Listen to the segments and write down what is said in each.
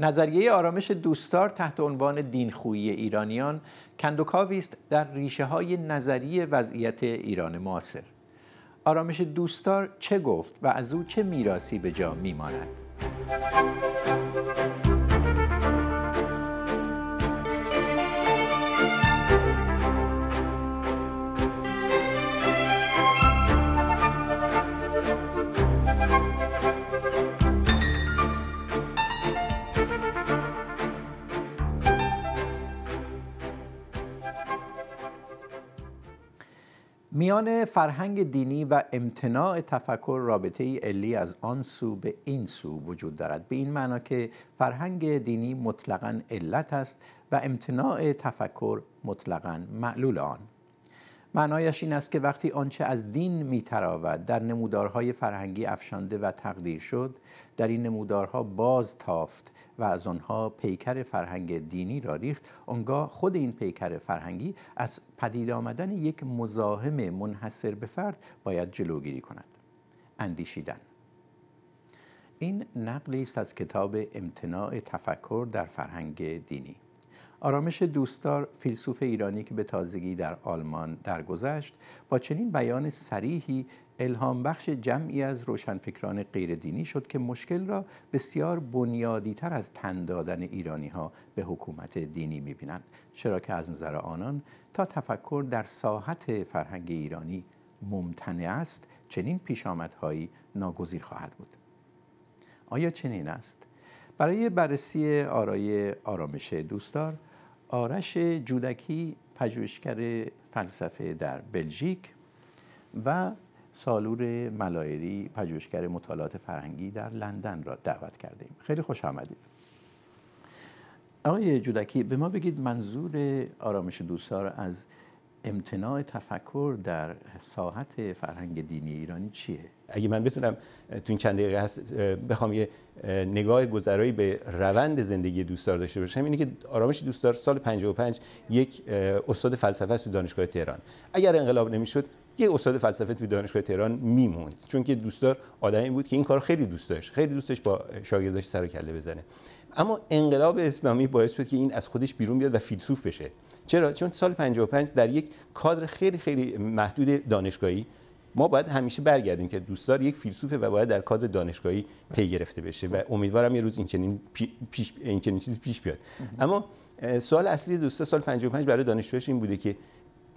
نظریه آرامش دوستار تحت عنوان دینخویی ایرانیان کندوکاوی است در ریشه های نظری وضعیت ایران معاصر آرامش دوستار چه گفت و از او چه میراسی به جا میماند میان فرهنگ دینی و امتناع تفکر رابطه ای علی از آن سو به این سو وجود دارد به این معنا که فرهنگ دینی مطلقا علت است و امتناع تفکر مطلقا معلول آن معنایش این است که وقتی آنچه از دین میتراود در نمودارهای فرهنگی افشانده و تقدیر شد در این نمودارها باز تافت و از آنها پیکر فرهنگ دینی را ریخت آنگاه خود این پیکر فرهنگی از پدید آمدن یک مزاحم منحصر به فرد باید جلوگیری کند اندیشیدن این نقلی است از کتاب امتناع تفکر در فرهنگ دینی آرامش دوستدار فیلسوف ایرانی که به تازگی در آلمان درگذشت با چنین بیان سریحی الهام بخش جمعی از روشنفکران غیر دینی شد که مشکل را بسیار بنیادی تر از تن دادن ایرانی ها به حکومت دینی میبینند چرا که از نظر آنان تا تفکر در ساحت فرهنگ ایرانی ممتنع است چنین پیشامدهایی ناگزیر خواهد بود آیا چنین است برای بررسی آرای آرامش دوستدار آرش جودکی پژوهشگر فلسفه در بلژیک و سالور ملایری پژوهشگر مطالعات فرهنگی در لندن را دعوت کرده ایم خیلی خوش آمدید آقای جودکی به ما بگید منظور آرامش دوستار از امتناع تفکر در ساحت فرهنگ دینی ایرانی چیه؟ اگه من بتونم تو این چند دقیقه هست بخوام یه نگاه گذرایی به روند زندگی دوستدار داشته باشم اینه که آرامش دوستدار سال 55 یک استاد فلسفه است تو دانشگاه تهران اگر انقلاب نمیشد که استاد فلسفه توی دانشگاه تهران میموند چون که دوستدار آدمی بود که این کار خیلی دوست داشت خیلی دوستش با شاگرداش سر و کله بزنه اما انقلاب اسلامی باعث شد که این از خودش بیرون بیاد و فیلسوف بشه چرا چون سال 55 در یک کادر خیلی خیلی محدود دانشگاهی ما باید همیشه برگردیم که دوستدار یک فیلسوفه و باید در کادر دانشگاهی پی گرفته بشه و امیدوارم یه روز این چنین, پیش، این چنین چیزی پیش بیاد اما سوال اصلی دوستا سال 55 برای این بوده که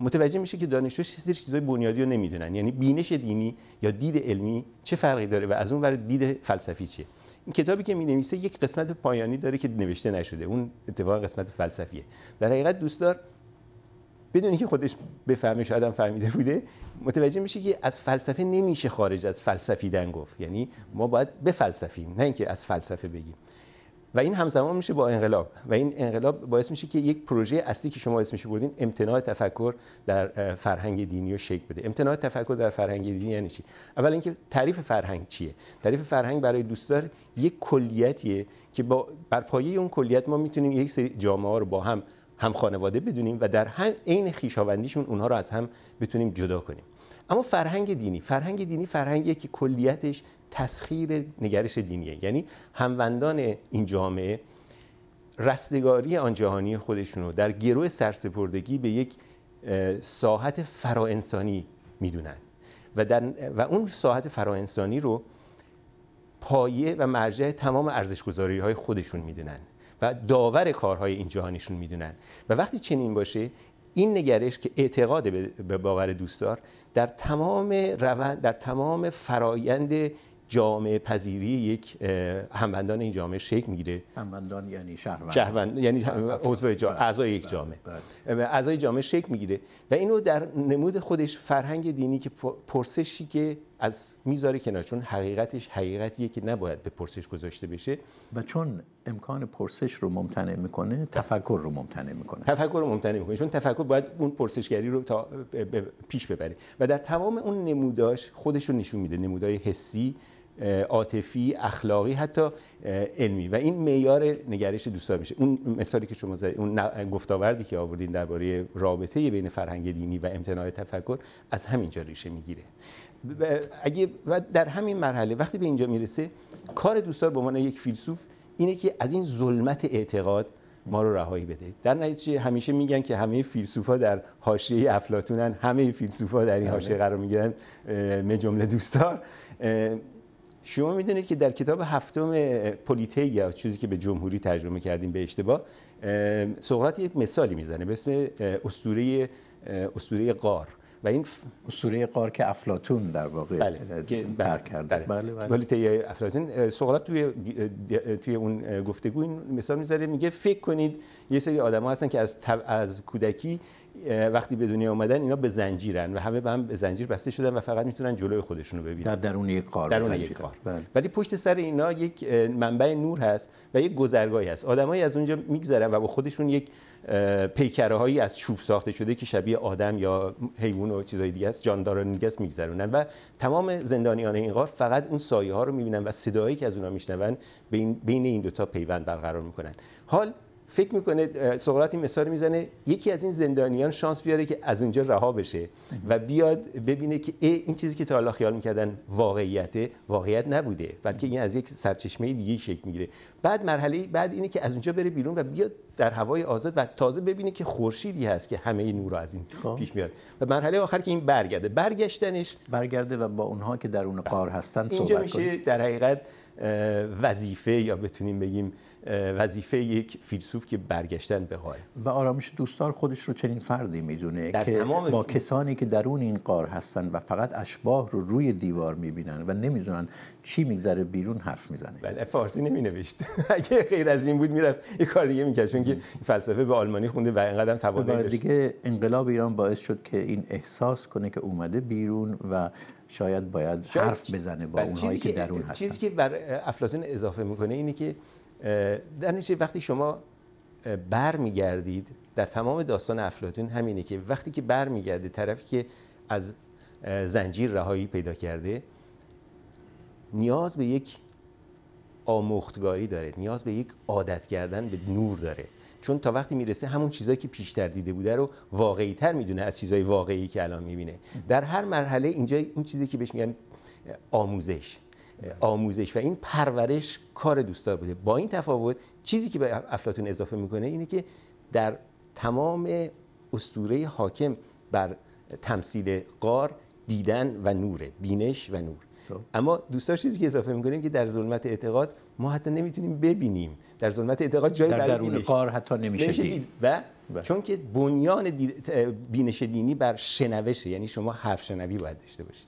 متوجه میشه که دانشجو سری چیزای بنیادی رو نمیدونن یعنی بینش دینی یا دید علمی چه فرقی داره و از اون ور دید فلسفی چیه این کتابی که می نویسه یک قسمت پایانی داره که نوشته نشده اون اتفاق قسمت فلسفیه در حقیقت دوستدار بدونی که خودش بفهمه شاید هم فهمیده بوده متوجه میشه که از فلسفه نمیشه خارج از فلسفیدن گفت یعنی ما باید بفلسفیم نه اینکه از فلسفه بگیم و این همزمان میشه با انقلاب و این انقلاب باعث میشه که یک پروژه اصلی که شما اسمش بودین امتناع تفکر در فرهنگ دینی رو شکل بده امتناع تفکر در فرهنگ دینی یعنی چی اول اینکه تعریف فرهنگ چیه تعریف فرهنگ برای دوستدار یک کلیتیه که با بر پایه اون کلیت ما میتونیم یک سری جامعه ها رو با هم هم خانواده بدونیم و در هم عین خیشاوندیشون اونها رو از هم بتونیم جدا کنیم اما فرهنگ دینی فرهنگ دینی فرهنگی که کلیتش تسخیر نگرش دینیه یعنی هموندان این جامعه رستگاری آن جهانی خودشون در گروه سرسپردگی به یک ساحت فراانسانی میدونن و, در و اون ساحت فراانسانی رو پایه و مرجع تمام ارزشگذاری های خودشون میدونن و داور کارهای این جهانیشون میدونن و وقتی چنین باشه این نگرش که اعتقاد به باور دوستدار در تمام روند در تمام فرایند جامعه پذیری یک همبندان این جامعه شک میگیره همبندان یعنی شهروند یعنی بله، بله، جامعه بله، اعضای یک جامعه اعضای جامعه شکل میگیره و اینو در نمود خودش فرهنگ دینی که پرسشی که از میذاره کنار چون حقیقتش حقیقتیه که نباید به پرسش گذاشته بشه و چون امکان پرسش رو ممتنع میکنه تفکر رو ممتنع میکنه تفکر رو ممتنع میکنه چون تفکر باید اون پرسشگری رو تا پیش ببره و در تمام اون نموداش خودش رو نشون میده نمودای حسی عاطفی اخلاقی حتی علمی و این معیار نگرش دوستا میشه اون مثالی که شما زدید اون گفتاوردی که آوردین درباره رابطه بین فرهنگ دینی و امتناع تفکر از همینجا ریشه میگیره اگه و در همین مرحله وقتی به اینجا میرسه کار دوستار به عنوان یک فیلسوف اینه که از این ظلمت اعتقاد ما رو رهایی بده در نتیجه همیشه میگن که همه فیلسوفا در حاشیه افلاطونن همه فیلسوفا در این بله. حاشیه قرار میگیرن می جمله دوستار شما میدونید که در کتاب هفتم پولیته یا چیزی که به جمهوری ترجمه کردیم به اشتباه سقراط یک مثالی میزنه به اسم اسطوره اسطوره قار و این اسطوره قار که افلاطون در واقع بله. بر بله. کرده بله بله, بله. سقراط توی توی اون گفتگو این مثال میذاره میگه فکر کنید یه سری آدم ها هستن که از, از کودکی وقتی به دنیا اومدن اینا به زنجیرن و همه به هم به زنجیر بسته شدن و فقط میتونن جلوی خودشونو ببینن در درون یک کار درون یک کار بله. ولی پشت سر اینا یک منبع نور هست و یک گذرگاهی هست آدمایی از اونجا میگذرن و با خودشون یک پیکره هایی از چوب ساخته شده که شبیه آدم یا حیوان و چیزای دیگه است جانداران میگذرونن و تمام زندانیان این غار فقط اون سایه ها رو میبینن و صدایی که از اونها میشنون بین بین این تا پیوند برقرار میکنن حال فکر میکنه سقراط این مثال میزنه یکی از این زندانیان شانس بیاره که از اونجا رها بشه و بیاد ببینه که این چیزی که تا حالا خیال میکردن واقعیت واقعیت نبوده بلکه این از یک سرچشمه دیگه شکل میگیره بعد مرحله بعد اینه که از اونجا بره بیرون و بیاد در هوای آزاد و تازه ببینه که خورشیدی هست که همه این نور از این خب. پیش میاد و مرحله آخر که این برگرده برگشتنش برگرده و با اونها که اون قار هستن صحبت اینجا میشه در حقیقت وظیفه یا بتونیم بگیم وظیفه یک فیلسوف که برگشتن به حال و آرامش دوستار خودش رو چنین فردی میدونه که با کسانی که درون این قار هستن و فقط اشباه رو روی دیوار میبینن و نمیدونن چی میگذره بیرون حرف میزنه بله فارسی نمینوشت اگه غیر از این بود میرفت یه کار دیگه میکرد چون که فلسفه به آلمانی خونده و اینقدر توانایی داشت دیگه انقلاب ایران باعث شد که این احساس کنه که اومده بیرون و شاید باید حرف بزنه با بله، اونهایی که درون هستن چیزی که بر افلاطون اضافه میکنه اینه که در نیچه وقتی شما بر میگردید در تمام داستان افلاتون همینه که وقتی که بر میگرده طرفی که از زنجیر رهایی پیدا کرده نیاز به یک آموختگاری داره نیاز به یک عادت کردن به نور داره چون تا وقتی میرسه همون چیزایی که پیشتر دیده بوده رو واقعی تر میدونه از چیزای واقعی که الان میبینه در هر مرحله اینجا اون چیزی که بهش میگن آموزش آموزش و این پرورش کار دوستدار بوده با این تفاوت چیزی که به افلاتون اضافه میکنه اینه که در تمام استوره حاکم بر تمثیل قار دیدن و نوره بینش و نور طب. خب. اما دوستار چیزی که اضافه میکنیم که در ظلمت اعتقاد ما حتی نمیتونیم ببینیم در ظلمت اعتقاد جای در درون قار حتی نمیشه, نمیشه و بله. چون که بنیان بینش دینی بر شنوشه یعنی شما حرف شنوی باید داشته باشید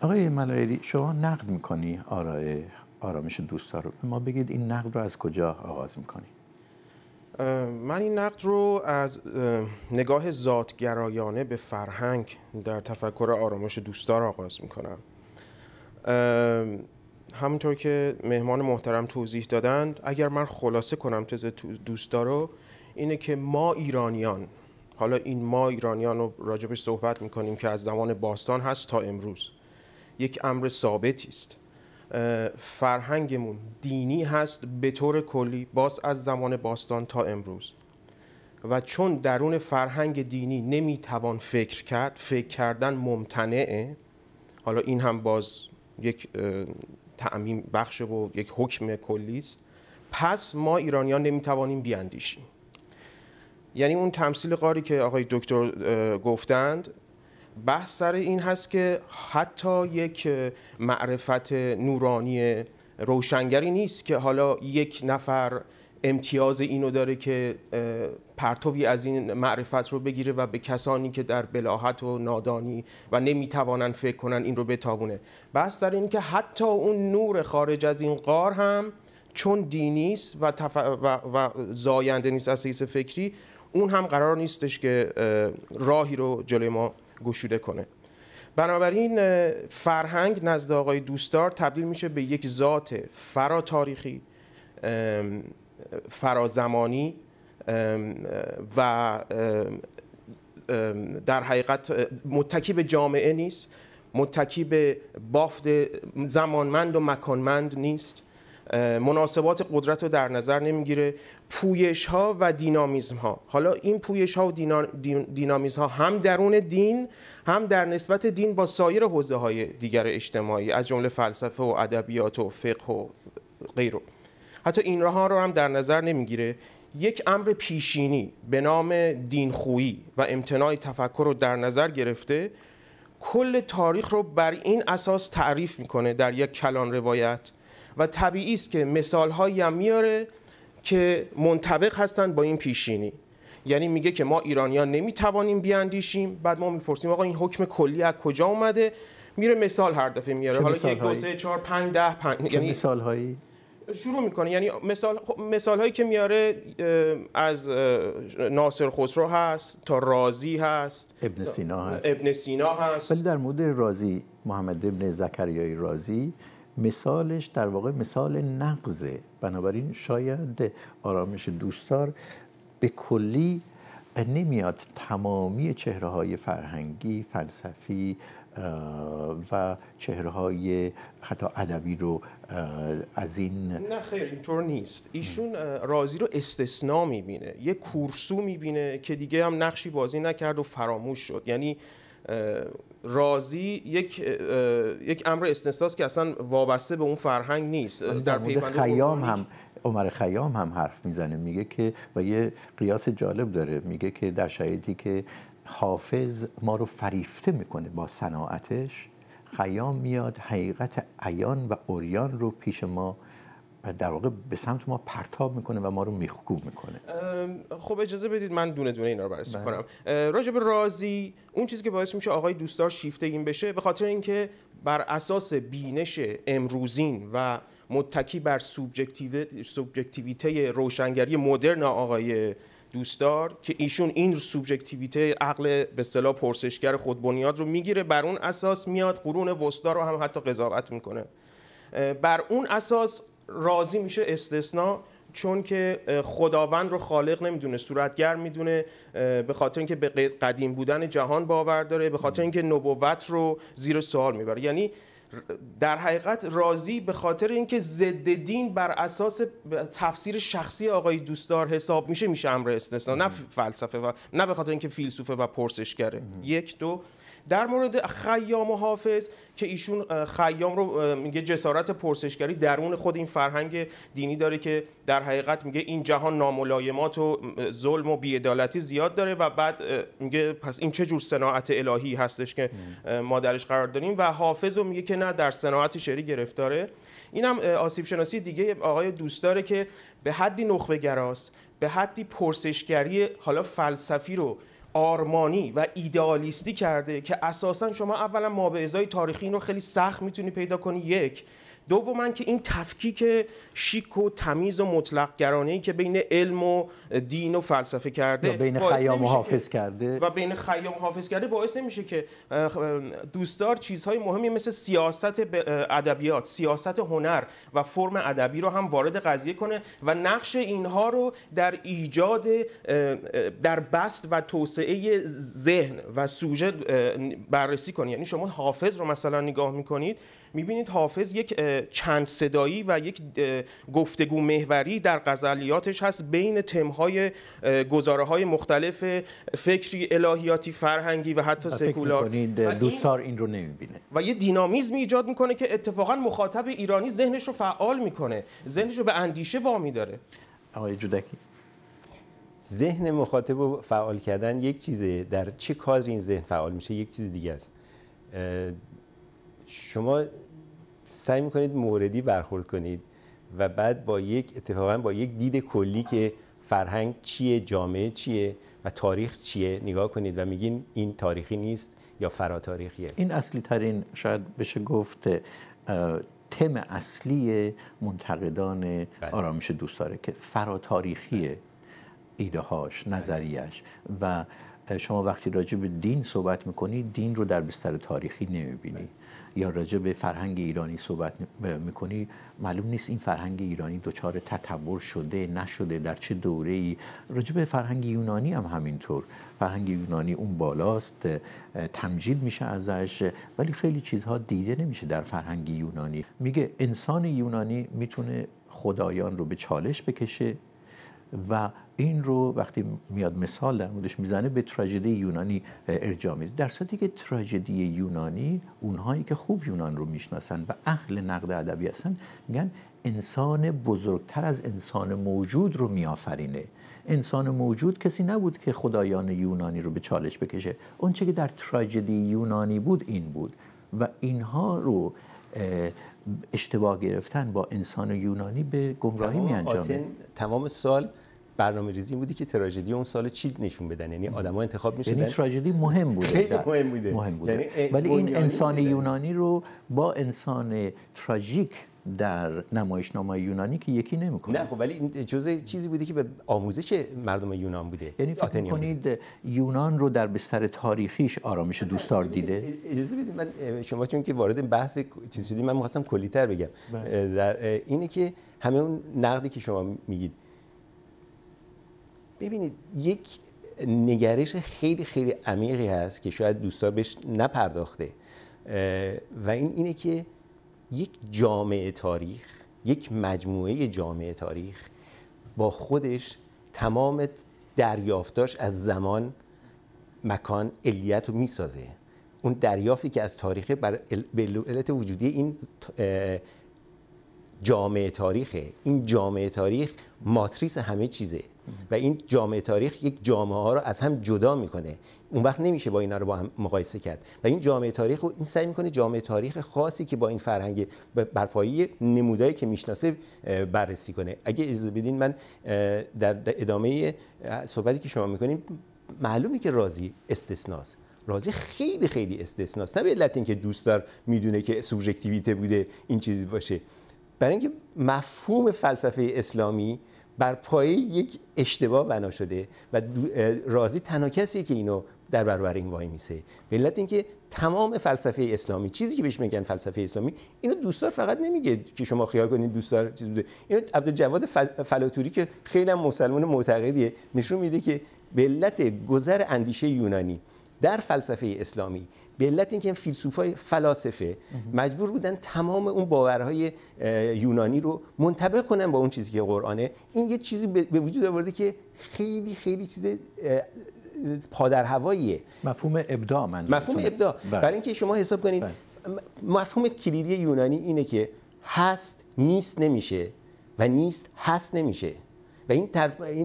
آقای ملایری شما نقد میکنی آرای آرامش دوستا رو ما بگید این نقد رو از کجا آغاز میکنی من این نقد رو از نگاه ذاتگرایانه به فرهنگ در تفکر آرامش دوستدار آغاز میکنم همونطور که مهمان محترم توضیح دادند اگر من خلاصه کنم تز دوستا رو اینه که ما ایرانیان حالا این ما ایرانیان رو راجبش صحبت میکنیم که از زمان باستان هست تا امروز یک امر ثابتی است فرهنگمون دینی هست به طور کلی باز از زمان باستان تا امروز و چون درون فرهنگ دینی نمیتوان فکر کرد فکر کردن ممتنعه حالا این هم باز یک تعمیم بخش و یک حکم کلی است پس ما ایرانیان نمیتوانیم بیاندیشیم یعنی اون تمثیل قاری که آقای دکتر گفتند بحث سر این هست که حتی یک معرفت نورانی روشنگری نیست که حالا یک نفر امتیاز اینو داره که پرتوی از این معرفت رو بگیره و به کسانی که در بلاحت و نادانی و نمیتوانن فکر کنن این رو بتابونه بحث در این که حتی اون نور خارج از این قار هم چون دینیست و, و... زاینده نیست از فکری اون هم قرار نیستش که راهی رو جلوی ما گشوده کنه بنابراین فرهنگ نزد آقای دوستار تبدیل میشه به یک ذات فرا تاریخی فرازمانی و در حقیقت متکی به جامعه نیست متکی به بافت زمانمند و مکانمند نیست مناسبات قدرت رو در نظر نمیگیره پویش ها و دینامیزم ها حالا این پویش ها و دینا... ها هم درون دین هم در نسبت دین با سایر حوزه های دیگر اجتماعی از جمله فلسفه و ادبیات و فقه و غیره حتی این راه رو هم در نظر نمیگیره یک امر پیشینی به نام دینخویی و امتناع تفکر رو در نظر گرفته کل تاریخ رو بر این اساس تعریف میکنه در یک کلان روایت و طبیعی است که مثال هم میاره که منطبق هستند با این پیشینی یعنی میگه که ما ایرانیان نمیتوانیم بیاندیشیم بعد ما میپرسیم آقا این حکم کلی از کجا اومده میره مثال هر دفعه میاره حالا یک دو سه چهار پنج ده پنج. یعنی, یعنی مثال هایی شروع میکنه یعنی مثال مثال هایی که میاره از ناصر خسرو هست تا رازی هست ابن سینا هست ابن سینا هست ولی در مورد رازی محمد ابن زکریای رازی مثالش در واقع مثال نقضه بنابراین شاید آرامش دوستار به کلی نمیاد تمامی چهره های فرهنگی، فلسفی و چهره های حتی ادبی رو از این نه خیر اینطور نیست ایشون رازی رو استثنا میبینه یه کورسو میبینه که دیگه هم نقشی بازی نکرد و فراموش شد یعنی رازی یک یک امر استثناست که اصلا وابسته به اون فرهنگ نیست در پیوند خیام هم عمر خیام هم حرف میزنه میگه که و یه قیاس جالب داره میگه که در شهیدی که حافظ ما رو فریفته میکنه با صناعتش خیام میاد حقیقت عیان و اوریان رو پیش ما در واقع به سمت ما پرتاب میکنه و ما رو میخکوب میکنه خب اجازه بدید من دونه دونه اینا رو بررسی بله. کنم راجب رازی اون چیزی که باعث میشه آقای دوستار شیفته این بشه به خاطر اینکه بر اساس بینش امروزین و متکی بر سوبجکتیویته روشنگری مدرن آقای دوستدار که ایشون این سوبجکتیویته عقل به اصطلاح پرسشگر خود بنیاد رو میگیره بر اون اساس میاد قرون وسطا رو هم حتی قضاوت میکنه بر اون اساس راضی میشه استثنا چون که خداوند رو خالق نمیدونه صورتگر میدونه به خاطر اینکه به قدیم بودن جهان باور داره به خاطر اینکه نبوت رو زیر سوال میبره یعنی در حقیقت راضی به خاطر اینکه ضد دین بر اساس تفسیر شخصی آقای دوستدار حساب میشه میشه امر استثنا نه فلسفه و نه به خاطر اینکه فیلسوفه و پرسشگره یک دو در مورد خیام و حافظ که ایشون خیام رو میگه جسارت پرسشگری درون خود این فرهنگ دینی داره که در حقیقت میگه این جهان ناملایمات و ظلم و بیعدالتی زیاد داره و بعد میگه پس این چه جور صناعت الهی هستش که ما درش قرار داریم و حافظ رو میگه که نه در صناعت شعری گرفتاره هم آسیب شناسی دیگه آقای دوست داره که به حدی نخبه گراست به حدی پرسشگری حالا فلسفی رو آرمانی و ایدئالیستی کرده که اساسا شما اولا ما به ازای تاریخی رو خیلی سخت میتونی پیدا کنی یک من که این تفکیک شیک و تمیز و مطلق گرانه ای که بین علم و دین و فلسفه کرده بین خیام حافظ کرده و بین خیام حافظ کرده باعث نمیشه که دوستدار چیزهای مهمی مثل سیاست ادبیات سیاست هنر و فرم ادبی رو هم وارد قضیه کنه و نقش اینها رو در ایجاد در بست و توسعه ذهن و سوژه بررسی کنه یعنی شما حافظ رو مثلا نگاه میکنید میبینید حافظ یک چند صدایی و یک گفتگو محوری در غزلیاتش هست بین تمهای گزاره های مختلف فکری الهیاتی فرهنگی و حتی سکولار دوستار این رو نمیبینه و یه دینامیزم ایجاد میکنه که اتفاقا مخاطب ایرانی ذهنش رو فعال میکنه ذهنش رو به اندیشه وامی داره آقای جودکی ذهن مخاطب رو فعال کردن یک چیزه در چه کادر این ذهن فعال میشه یک چیز دیگه است شما سعی میکنید موردی برخورد کنید و بعد با یک اتفاقا با یک دید کلی که فرهنگ چیه جامعه چیه و تاریخ چیه نگاه کنید و میگین این تاریخی نیست یا فراتاریخیه این اصلی ترین شاید بشه گفت تم اصلی منتقدان بله. آرامش دوست داره که فراتاریخیه ایده هاش بله. نظریش و شما وقتی راجع به دین صحبت میکنید دین رو در بستر تاریخی نمیبینی یا راجع به فرهنگ ایرانی صحبت میکنی معلوم نیست این فرهنگ ایرانی دچار تطور شده نشده در چه دوره ای راجع به فرهنگ یونانی هم همینطور فرهنگ یونانی اون بالاست تمجید میشه ازش ولی خیلی چیزها دیده نمیشه در فرهنگ یونانی میگه انسان یونانی میتونه خدایان رو به چالش بکشه و این رو وقتی میاد مثال در موردش میزنه به تراژدی یونانی ارجاع میده در صورتی که تراژدی یونانی اونهایی که خوب یونان رو میشناسن و اهل نقد ادبی هستن میگن انسان بزرگتر از انسان موجود رو میآفرینه انسان موجود کسی نبود که خدایان یونانی رو به چالش بکشه اون چه که در تراژدی یونانی بود این بود و اینها رو اشتباه گرفتن با انسان یونانی به گمراهی می انجامه تمام سال برنامه ریزی بودی که تراژدی اون سال چی نشون بدن یعنی آدما انتخاب می یعنی تراژدی مهم بوده خیلی مهم بوده, یعنی، ولی این انسان یونانی رو با انسان تراژیک در نمایش نمایشنامه یونانی که یکی نمیکنه نه خب ولی این جزء چیزی بوده که به آموزش مردم یونان بوده یعنی فکر کنید یونان رو در بستر تاریخیش آرامش دوستار دیده اجازه بدید شما چون که وارد بحث چیز شدید من می‌خواستم تر بگم بله. در اینه که همه اون نقدی که شما میگید ببینید یک نگرش خیلی خیلی عمیقی هست که شاید دوستا بهش نپرداخته و این اینه که یک جامعه تاریخ یک مجموعه جامعه تاریخ با خودش تمام دریافتاش از زمان مکان علیت رو میسازه اون دریافتی که از تاریخ بر علت وجودی این جامعه تاریخه این جامعه تاریخ ماتریس همه چیزه و این جامعه تاریخ یک جامعه ها رو از هم جدا میکنه اون وقت نمیشه با اینا رو با هم مقایسه کرد و این جامعه تاریخ رو این سعی میکنه جامعه تاریخ خاصی که با این فرهنگ برپایی نمودایی که میشناسه بررسی کنه اگه اجازه بدین من در ادامه صحبتی که شما میکنین معلومه که رازی استثناست رازی خیلی خیلی استثناست نه به علت اینکه دوست دار میدونه که سوبژکتیویته بوده این چیزی باشه برای اینکه مفهوم فلسفه اسلامی بر پایه یک اشتباه بنا شده و راضی تنها کسی که اینو در برابر این وای میسه به اینکه تمام فلسفه اسلامی چیزی که بهش میگن فلسفه اسلامی اینو دوستار فقط نمیگه که شما خیال کنید دوستار چیز بوده اینو عبدالجواد فلاتوری که خیلی مسلمان معتقدیه نشون میده که به علت گذر اندیشه یونانی در فلسفه اسلامی به علت اینکه این فیلسوفای فلاسفه مجبور بودن تمام اون باورهای یونانی رو منطبق کنن با اون چیزی که قرآنه این یه چیزی به وجود آورده که خیلی خیلی چیز پادر هواییه مفهوم ابدا من مفهوم ابدا بله. برای اینکه شما حساب کنید بله. مفهوم کلیدی یونانی اینه که هست نیست نمیشه و نیست هست نمیشه و این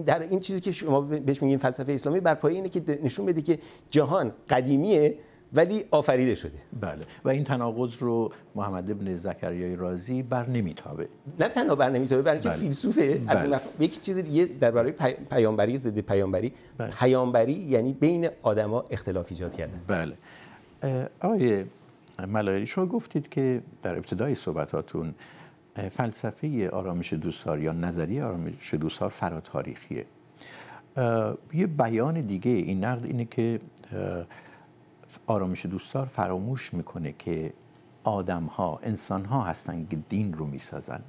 در این چیزی که شما بهش میگین فلسفه اسلامی بر پایه اینه که نشون بده که جهان قدیمیه ولی آفریده شده بله و این تناقض رو محمد ابن زکریای رازی بر نمیتابه نه تنها بر نمیتابه بلکه بله. فیلسوفه بله. یک چیز دیگه درباره پی... پیامبری زده پیامبری بله. پیامبری یعنی بین آدما اختلاف ایجاد کردن بله آقای ملایری شما گفتید که در ابتدای صحبتاتون فلسفه آرامش دوستار یا نظریه آرامش دوستار فراتاریخیه یه بیان دیگه این نقد اینه که آرامش دوستار فراموش میکنه که آدم ها انسان ها هستن که دین رو میسازن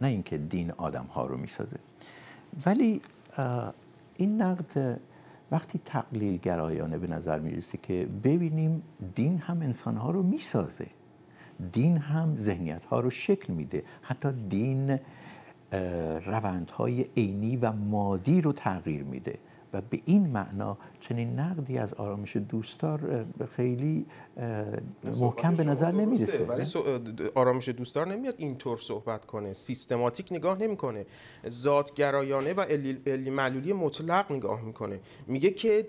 نه اینکه دین آدم ها رو میسازه ولی این نقد وقتی تقلیل گرایانه به نظر میرسه که ببینیم دین هم انسان ها رو میسازه دین هم ذهنیت ها رو شکل میده حتی دین های عینی و مادی رو تغییر میده و به این معنا چنین نقدی از آرامش دوستدار خیلی محکم به نظر نمیرسه ولی آرامش دوستدار نمیاد اینطور صحبت کنه سیستماتیک نگاه نمیکنه ذاتگرایانه و علی معلولی مطلق نگاه میکنه میگه که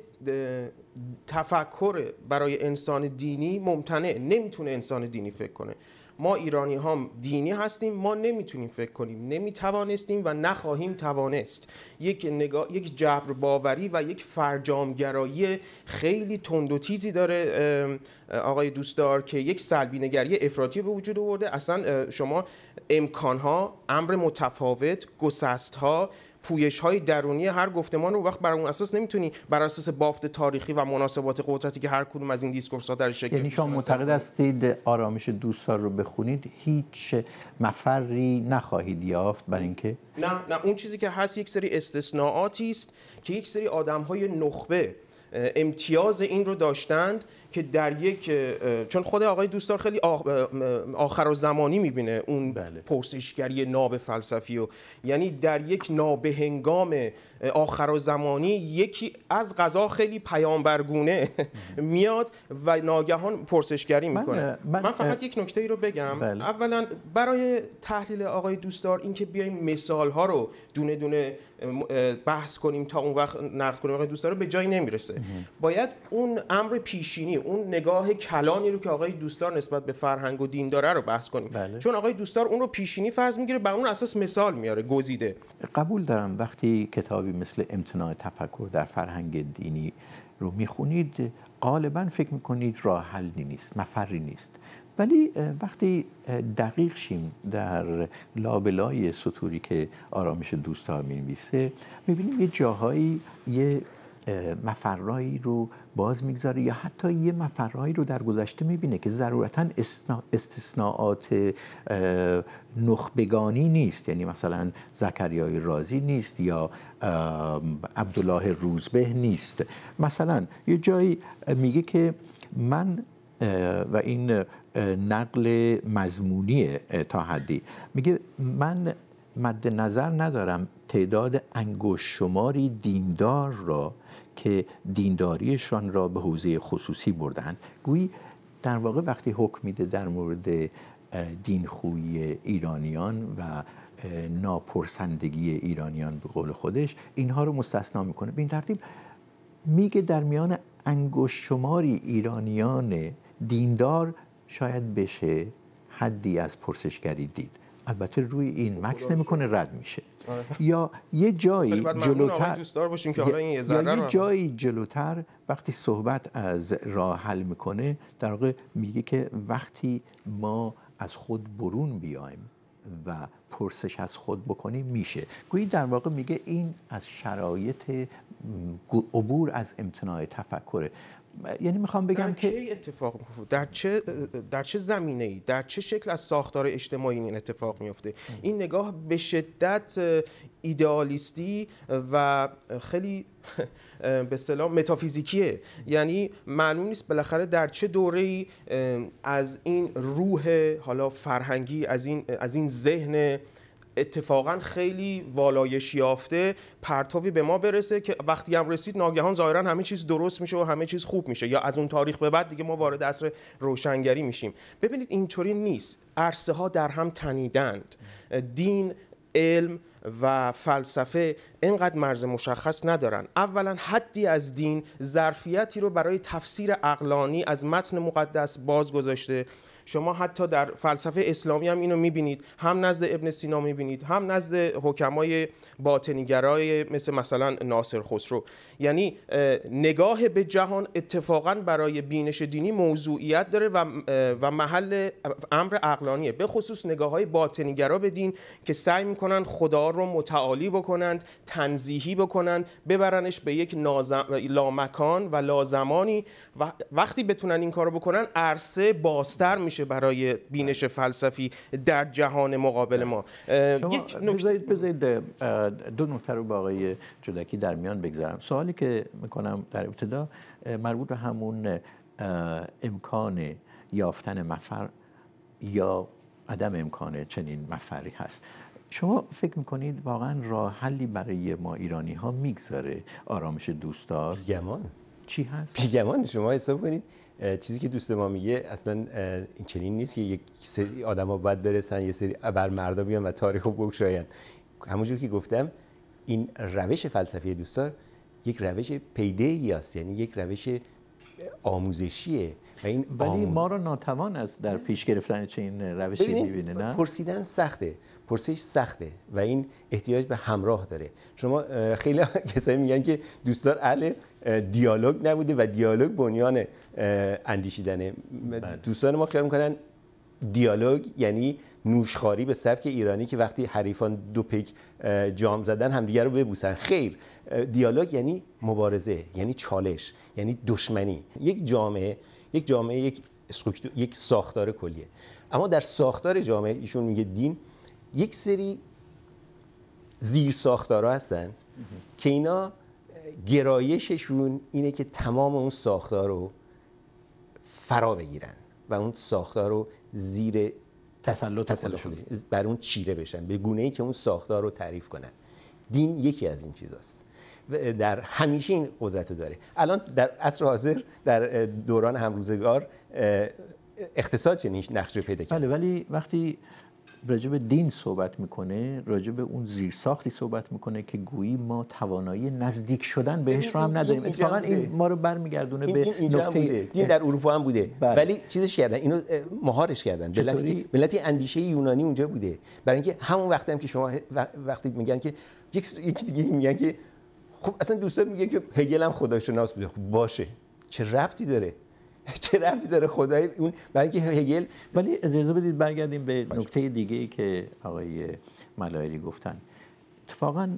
تفکر برای انسان دینی ممتنع نمیتونه انسان دینی فکر کنه ما ایرانی ها دینی هستیم ما نمیتونیم فکر کنیم نمیتوانستیم و نخواهیم توانست یک نگاه یک جبر باوری و یک فرجامگرایی خیلی تند و تیزی داره آقای دوستدار که یک سلبی افراطی به وجود آورده اصلا شما امکان ها امر متفاوت گسست ها پویش های درونی هر گفتمان رو وقت بر اون اساس نمیتونی بر اساس بافت تاریخی و مناسبات قدرتی که هر کدوم از این دیسکورس ها در شکل یعنی شما معتقد هستید آرامش دوستان رو بخونید هیچ مفری نخواهید یافت بر اینکه نه نه اون چیزی که هست یک سری استثناءاتی است که یک سری آدم های نخبه امتیاز این رو داشتند که در یک چون خود آقای دوستار خیلی آخر و زمانی میبینه اون بله. پرسشگری ناب فلسفی و یعنی در یک هنگام آخر و زمانی یکی از غذا خیلی پیامبرگونه میاد و ناگهان پرسشگری میکنه من, فقط یک نکته ای رو بگم بله. اولا برای تحلیل آقای دوستار اینکه بیایم مثال ها رو دونه دونه بحث کنیم تا اون وقت نقد کنیم آقای رو به جایی نمیرسه باید اون امر پیشینی اون نگاه کلانی رو که آقای دوستار نسبت به فرهنگ و دین داره رو بحث کنیم بله. چون آقای دوستار اون رو پیشینی فرض میگیره بر اون اساس مثال میاره گزیده قبول دارم وقتی کتابی مثل امتناع تفکر در فرهنگ دینی رو میخونید غالبا فکر میکنید راه حل نیست مفری نیست ولی وقتی دقیق شیم در لابلای سطوری که آرامش دوستار می میبینیم یه جاهایی یه مفرایی رو باز میگذاره یا حتی یه مفرایی رو در گذشته میبینه که ضرورتا استثناعات نخبگانی نیست یعنی مثلا زکریای رازی نیست یا عبدالله روزبه نیست مثلا یه جایی میگه که من و این نقل مضمونی تا حدی میگه من مد نظر ندارم تعداد انگوش شماری دیندار را که دینداریشان را به حوزه خصوصی بردند. گویی در واقع وقتی حکم میده در مورد دینخویی ایرانیان و ناپرسندگی ایرانیان به قول خودش اینها رو مستثنا میکنه به این ترتیب میگه در میان انگوش شماری ایرانیان دیندار شاید بشه حدی از پرسشگری دید البته روی این مکس نمیکنه رد میشه آره. یا یه جایی جلوتر یا یه جایی جلوتر وقتی صحبت از راه حل میکنه در واقع میگه که وقتی ما از خود برون بیایم و پرسش از خود بکنیم میشه گویی در واقع میگه این از شرایط عبور از امتناع تفکره یعنی میخوام بگم در که اتفاق در چه در چه زمینه ای در چه شکل از ساختار اجتماعی این اتفاق میفته این نگاه به شدت ایدئالیستی و خیلی به سلام متافیزیکیه یعنی معلوم نیست بالاخره در چه دوره ای از این روح حالا فرهنگی از این از این ذهن اتفاقا خیلی والایش یافته پرتابی به ما برسه که وقتی هم رسید ناگهان ظاهرا همه چیز درست میشه و همه چیز خوب میشه یا از اون تاریخ به بعد دیگه ما وارد عصر روشنگری میشیم ببینید اینطوری نیست عرصه ها در هم تنیدند دین علم و فلسفه اینقدر مرز مشخص ندارن اولا حدی از دین ظرفیتی رو برای تفسیر اقلانی از متن مقدس باز گذاشته شما حتی در فلسفه اسلامی هم اینو میبینید هم نزد ابن سینا میبینید هم نزد حکمای باطنیگرای مثل مثلا ناصر خسرو یعنی نگاه به جهان اتفاقا برای بینش دینی موضوعیت داره و محل امر عقلانیه به خصوص نگاه های باطنیگرا به دین که سعی میکنن خدا رو متعالی بکنند تنزیهی بکنند، ببرنش به یک نازم... لامکان و لازمانی و وقتی بتونن این کارو بکنن عرصه باستر میشه میشه برای بینش بله. فلسفی در جهان مقابل بله. ما بذارید بذارید دو نکته رو با آقای جدکی در میان بگذارم سوالی که میکنم در ابتدا مربوط به همون امکان یافتن مفر یا عدم امکان چنین مفری هست شما فکر میکنید واقعا راه حلی برای ما ایرانی ها میگذاره آرامش دوستدار پیگمان. چی هست؟ پیگمان. شما حساب کنید چیزی که دوست ما میگه اصلا این چنین نیست که یک سری ها باید برسن یه سری بر مردا بیان و تاریخ رو بگشاین همونجور که گفتم این روش فلسفی دوستار یک روش پیدایی است یعنی یک روش آموزشیه این ولی ما رو ناتوان است در پیش گرفتن این روشی میبینه نه پرسیدن سخته پرسش سخته و این احتیاج به همراه داره شما خیلی کسایی میگن که دوستدار اهل دیالوگ نبوده و دیالوگ بنیان اندیشیدنه بله. دوستان ما خیال میکنن دیالوگ یعنی نوشخاری به سبک ایرانی که وقتی حریفان دو پک جام زدن همدیگه رو ببوسن خیر دیالوگ یعنی مبارزه یعنی چالش یعنی دشمنی یک جامعه یک جامعه یک یک ساختار کلیه اما در ساختار جامعه ایشون میگه دین یک سری زیر ساختارا هستن که اینا گرایششون اینه که تمام اون ساختار رو فرا بگیرن و اون ساختار رو زیر تسلط, تسلط بر اون چیره بشن به گونه ای که اون ساختار رو تعریف کنن دین یکی از این چیزاست در همیشه این قدرت رو داره الان در عصر حاضر در دوران همروزگار اقتصاد چنین نقش رو پیدا کرد بله، ولی وقتی راجب دین صحبت میکنه راجب اون زیرساختی صحبت میکنه که گویی ما توانایی نزدیک شدن بهش رو هم نداریم اتفاقا این ما رو برمیگردونه به نقطه دین در اروپا هم بوده بله. ولی چیزش کردن اینو مهارش کردن ملتی اندیشه یونانی اونجا بوده برای اینکه همون وقتی هم که شما وقتی میگن که یک دیگه میگن که خب اصلا دوستا میگه که هگل هم خداشناس بوده خب باشه چه ربطی داره چه ربطی داره خدای اون برای اینکه هگل ولی اجازه بدید برگردیم به نکته دیگه ای که آقای ملایری گفتن اتفاقا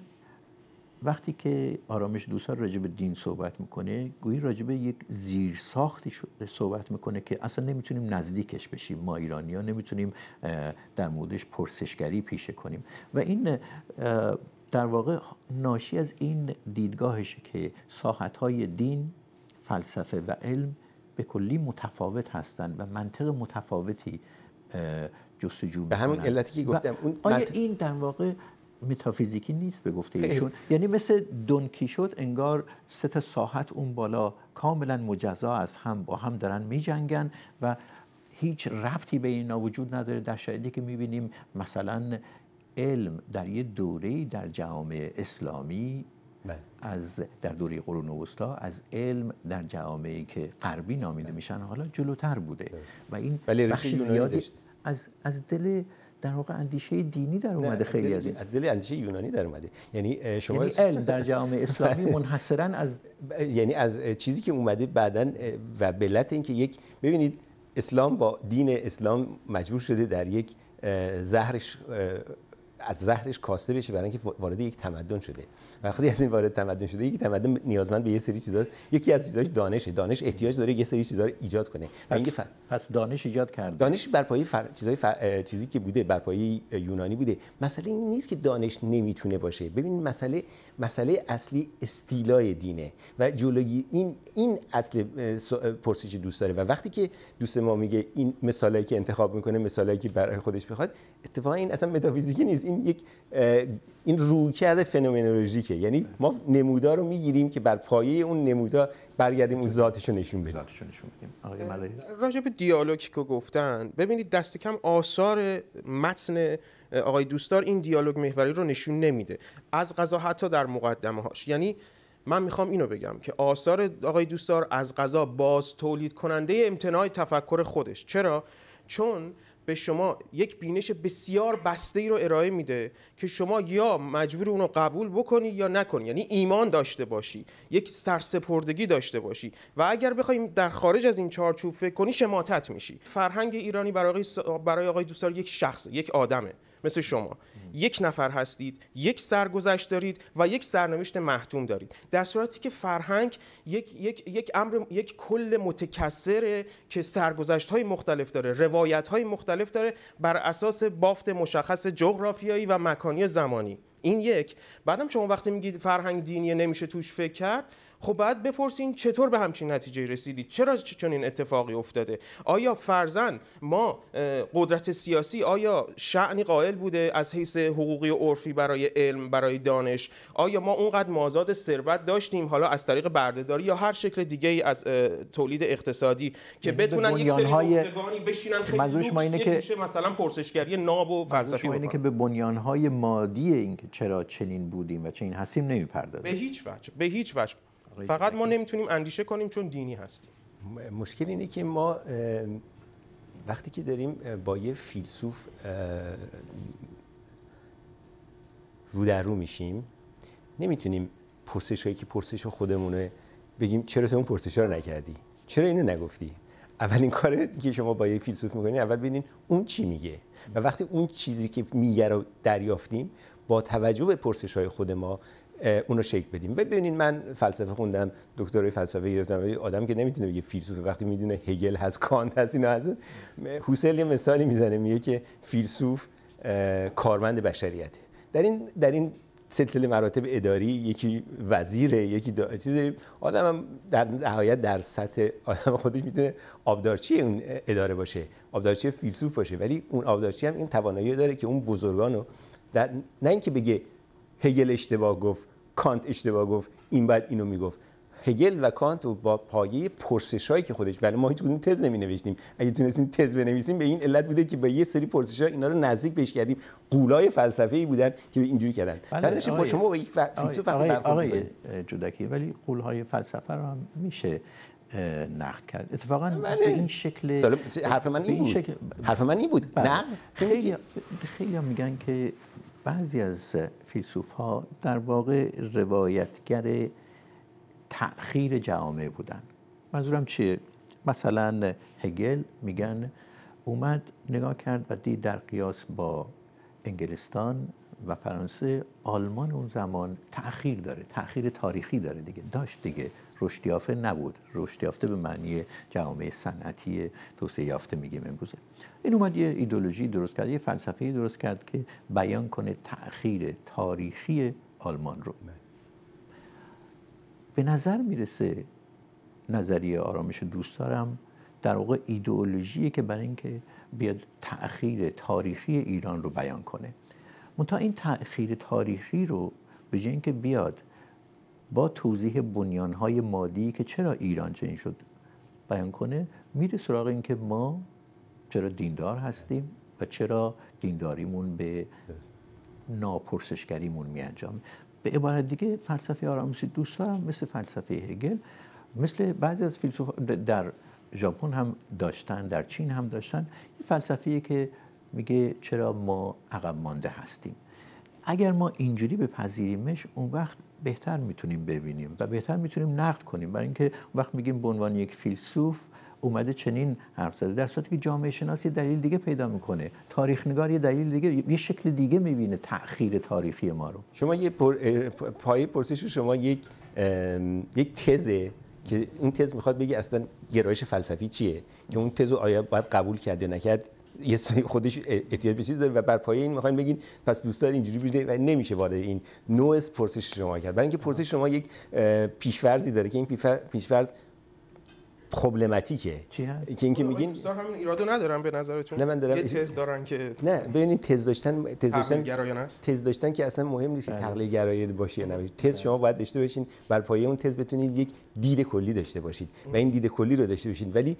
وقتی که آرامش دوستان راجع به دین صحبت میکنه گویی راجع به یک زیر ساختی صحبت میکنه که اصلا نمیتونیم نزدیکش بشیم ما ایرانی ها نمیتونیم در موردش پرسشگری پیشه کنیم و این در واقع ناشی از این دیدگاهش که های دین فلسفه و علم به کلی متفاوت هستند و منطق متفاوتی جستجو به همون علتی که گفتم اون آیا این در واقع متافیزیکی نیست به گفته ایشون یعنی مثل شد انگار سه تا ساحت اون بالا کاملا مجزا از هم با هم دارن جنگن و هیچ ربطی به اینا وجود نداره در شاهدی که میبینیم مثلا علم در یه دوره در جامعه اسلامی بله. از در دوره قرون وسطا از علم در جامعه که غربی نامیده بله. میشن حالا جلوتر بوده درست. و این بله بخش زیادی از از دل در واقع اندیشه دینی در اومده خیلی از از دل اندیشه یونانی در اومده یعنی شما یعنی علم در جامعه اسلامی منحصرا از یعنی از چیزی که اومده بعدا و بلت اینکه یک ببینید اسلام با دین اسلام مجبور شده در یک زهرش از زهرش کاسته بشه برای اینکه وارد یک تمدن شده وقتی از این وارد تمدن شده یک تمدن نیازمند به یه سری چیزاست یکی از چیزاش دانشه دانش احتیاج داره یه سری چیزا رو ایجاد کنه پس, پس دانش ایجاد کرد. دانش بر پایه فر... چیزای فر... چیزی که بوده بر پایه یونانی بوده مسئله این نیست که دانش نمیتونه باشه ببین مسئله مسئله اصلی استیلای دینه و جولوگی این این اصل پرسش دوست داره و وقتی که دوست ما میگه این مثالی که انتخاب میکنه مثالی که برای خودش بخواد اتفاقا این اصلا متافیزیکی نیست این یک این رویکرد فنومنولوژیکه یعنی ما نمودار رو میگیریم که بر پایه اون نمودار برگردیم اون ذاتش رو نشون بدیم ذاتش نشون بدیم به دیالوگی که گفتن ببینید دست کم آثار متن آقای دوستار این دیالوگ محوری رو نشون نمیده از قضا حتی در مقدمه هاش یعنی من میخوام اینو بگم که آثار آقای دوستار از قضا باز تولید کننده امتناع تفکر خودش چرا چون به شما یک بینش بسیار بسته ای رو ارائه میده که شما یا مجبور اونو قبول بکنی یا نکنی یعنی ایمان داشته باشی یک سرسپردگی داشته باشی و اگر بخوایم در خارج از این چارچوب فکر کنی شماتت میشی فرهنگ ایرانی برای آقای, برای آقای دوستار یک شخص یک آدمه مثل شما یک نفر هستید یک سرگذشت دارید و یک سرنوشت محتوم دارید در صورتی که فرهنگ یک یک یک امر یک کل متکثره که سرگذشت های مختلف داره روایت های مختلف داره بر اساس بافت مشخص جغرافیایی و مکانی زمانی این یک بعدم شما وقتی میگید فرهنگ دینی نمیشه توش فکر کرد خب باید بپرسین چطور به همچین نتیجه رسیدید چرا چنین اتفاقی افتاده آیا فرزن ما قدرت سیاسی آیا شعنی قائل بوده از حیث حقوقی و عرفی برای علم برای دانش آیا ما اونقدر مازاد ثروت داشتیم حالا از طریق بردهداری یا هر شکل دیگه از تولید اقتصادی که بتونن یک سری های... بشینن خیلی ما مثلا پرسشگری ناب و فلسفی اینه که به بنیانهای مادی اینکه چرا چنین بودیم و چنین هستیم نمیپردازه به هیچ وجه به هیچ وجه فقط ما نمیتونیم اندیشه کنیم چون دینی هستیم مشکل اینه که ما وقتی که داریم با یه فیلسوف رو در رو میشیم نمیتونیم پرسش هایی که پرسش خودمونه بگیم چرا تو اون پرسش رو نکردی چرا اینو نگفتی اولین کار که شما با یه فیلسوف میکنین اول ببینین اون چی میگه و وقتی اون چیزی که میگه دریافتیم با توجه به پرسش های خود ما اونو شکل بدیم و ببینین من فلسفه خوندم دکترای فلسفه گرفتم و آدم که نمیتونه بگه فیلسوف وقتی میدونه هگل هست کانت هست اینا هست هوسل یه مثالی میزنه میگه که فیلسوف کارمند بشریته در این در این سلسله مراتب اداری یکی وزیره یکی دا... آدم هم در نهایت در سطح آدم خودش میتونه آبدارچی اون اداره باشه آبدارچی فیلسوف باشه ولی اون آبدارچی هم این توانایی داره که اون بزرگان در... نه اینکه بگه هگل اشتباه گفت کانت اشتباه گفت این بعد اینو میگفت هگل و کانت و با پایه پرسش هایی که خودش ولی بله ما هیچ کدوم تز نمی نوشتیم اگه تونستیم تز بنویسیم به این علت بوده که به یه سری پرسش ها اینا رو نزدیک بهش کردیم قولای فلسفه ای بودن که به اینجوری کردن بله، در با شما با یک فیلسوف آقای, آقای جودکی ولی قولهای فلسفه رو هم میشه نقد کرد اتفاقا بله. به این شکل حرف من این بود حرف من این بود نه خیلی خیلی میگن که بعضی از فیلسوف ها در واقع روایتگر تأخیر جامعه بودن منظورم چیه؟ مثلا هگل میگن اومد نگاه کرد و دید در قیاس با انگلستان و فرانسه آلمان اون زمان تأخیر داره تأخیر تاریخی داره دیگه داشت دیگه رشدیافته نبود رشد به معنی جامعه صنعتی توسعه یافته میگیم امروزه این اومد یه ایدولوژی درست کرد یه فلسفه درست کرد که بیان کنه تأخیر تاریخی آلمان رو به نظر میرسه نظریه آرامش دوست دارم در واقع ایدئولوژی که برای اینکه بیاد تأخیر تاریخی ایران رو بیان کنه منتها این تأخیر تاریخی رو به جای اینکه بیاد با توضیح بنیانهای مادی که چرا ایران چنین شد بیان کنه میره سراغ اینکه ما چرا دیندار هستیم و چرا دینداریمون به ناپرسشگریمون میانجام به عبارت دیگه فلسفه آرامش دوست دارم مثل فلسفه هگل مثل بعضی از فیلسوف در ژاپن هم داشتن در چین هم داشتن یه فلسفه که میگه چرا ما عقب مانده هستیم اگر ما اینجوری بپذیریمش اون وقت بهتر میتونیم ببینیم و بهتر میتونیم نقد کنیم برای اینکه وقت میگیم به عنوان یک فیلسوف اومده چنین حرف زده در صورتی که جامعه شناسی دلیل دیگه پیدا میکنه تاریخ نگار یه دلیل دیگه یه شکل دیگه میبینه تاخیر تاریخی ما رو شما یه پر... پای پرسش شما یک یک تزه که اون تز میخواد بگی اصلا گرایش فلسفی چیه که اون تز رو آیا باید قبول کرد یا نکرد یه خودش احتیاج به داره و بر پایه این میخواین بگین پس دوستان اینجوری بوده و نمیشه وارد این نوع پرسش شما کرد برای اینکه پرسش شما یک پیشورزی داره که این پیشفرز هست؟ که اینکه میگین دوستان همین ایرادو ندارم به نظرتون نه من دارم یه تز دارن که نه ببین این تز داشتن تز داشتن تز داشتن که اصلا مهم نیست که بله. تقلید گرایی باشه یا نباشه بله. تز بله. شما باید داشته باشین بر پایه اون تز بتونید یک دید کلی داشته باشید و این دید کلی رو داشته باشین ولی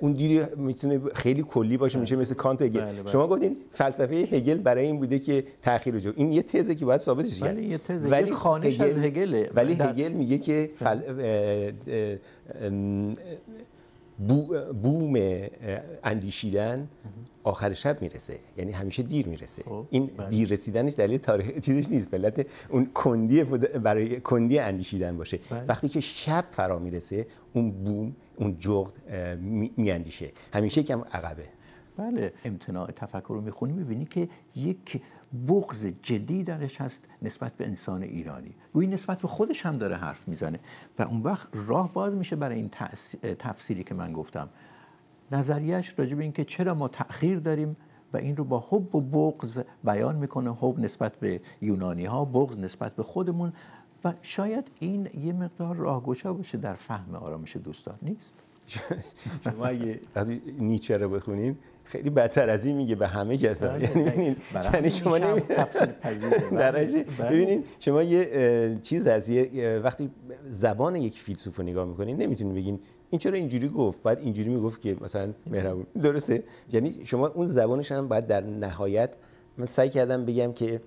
اون دید میتونه خیلی کلی باشه میشه مثل کانت هگل شما گفتین فلسفه هگل برای این بوده که تأخیر رو جو این یه تزه که باید ثابتش کرد ولی یه تزه ولی خانش از هگله ولی هگل میگه که بوم اندیشیدن آخر شب میرسه یعنی همیشه دیر میرسه خب، این بله. دیر رسیدنش دلیل تاریخ چیزش نیست بلت اون کندی برای کندی اندیشیدن باشه بله. وقتی که شب فرا میرسه اون بوم اون جغد میاندیشه همیشه کم عقبه بله امتناع تفکر رو میخونی میبینی که یک بغض جدی درش هست نسبت به انسان ایرانی گویی نسبت به خودش هم داره حرف میزنه و اون وقت راه باز میشه برای این تفسیری که من گفتم نظریهش راجع به اینکه چرا ما تأخیر داریم و این رو با حب و بغض بیان میکنه حب نسبت به یونانی ها بغض نسبت به خودمون و شاید این یه مقدار راهگشا باشه در فهم آرامش دوستان نیست شما اگه یعنی نیچه رو بخونین خیلی بدتر از این میگه به همه کسا بله، یعنی بله. یعنی شما بله، ببینید شما یه چیز از یه وقتی زبان یک فیلسوف رو نگاه میکنین نمیتونین بگین این چرا اینجوری گفت بعد اینجوری میگفت که مثلا مهربون درسته یعنی شما اون زبانش هم باید در نهایت من سعی کردم بگم که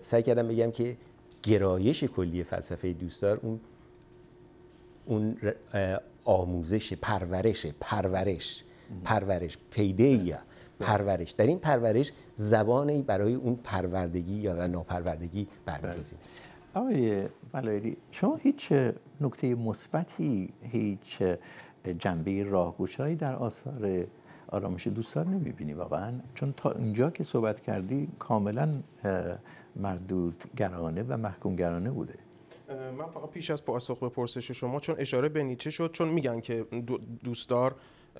سعی کردم بگم که گرایش کلی فلسفه دوستدار اون اون آموزش پرورش پرورش پرورش پیده یا پرورش در این پرورش زبانی برای اون پروردگی یا ناپروردگی برمی‌ریزیم بله. آقای بلایری شما هیچ نکته مثبتی هیچ جنبه راهگوشایی در آثار آرامش دوستان نمیبینی واقعا چون تا اینجا که صحبت کردی کاملا مردودگرانه و محکومگرانه بوده من فقط پیش از پاسخ به پرسش شما چون اشاره به نیچه شد چون میگن که دوستدار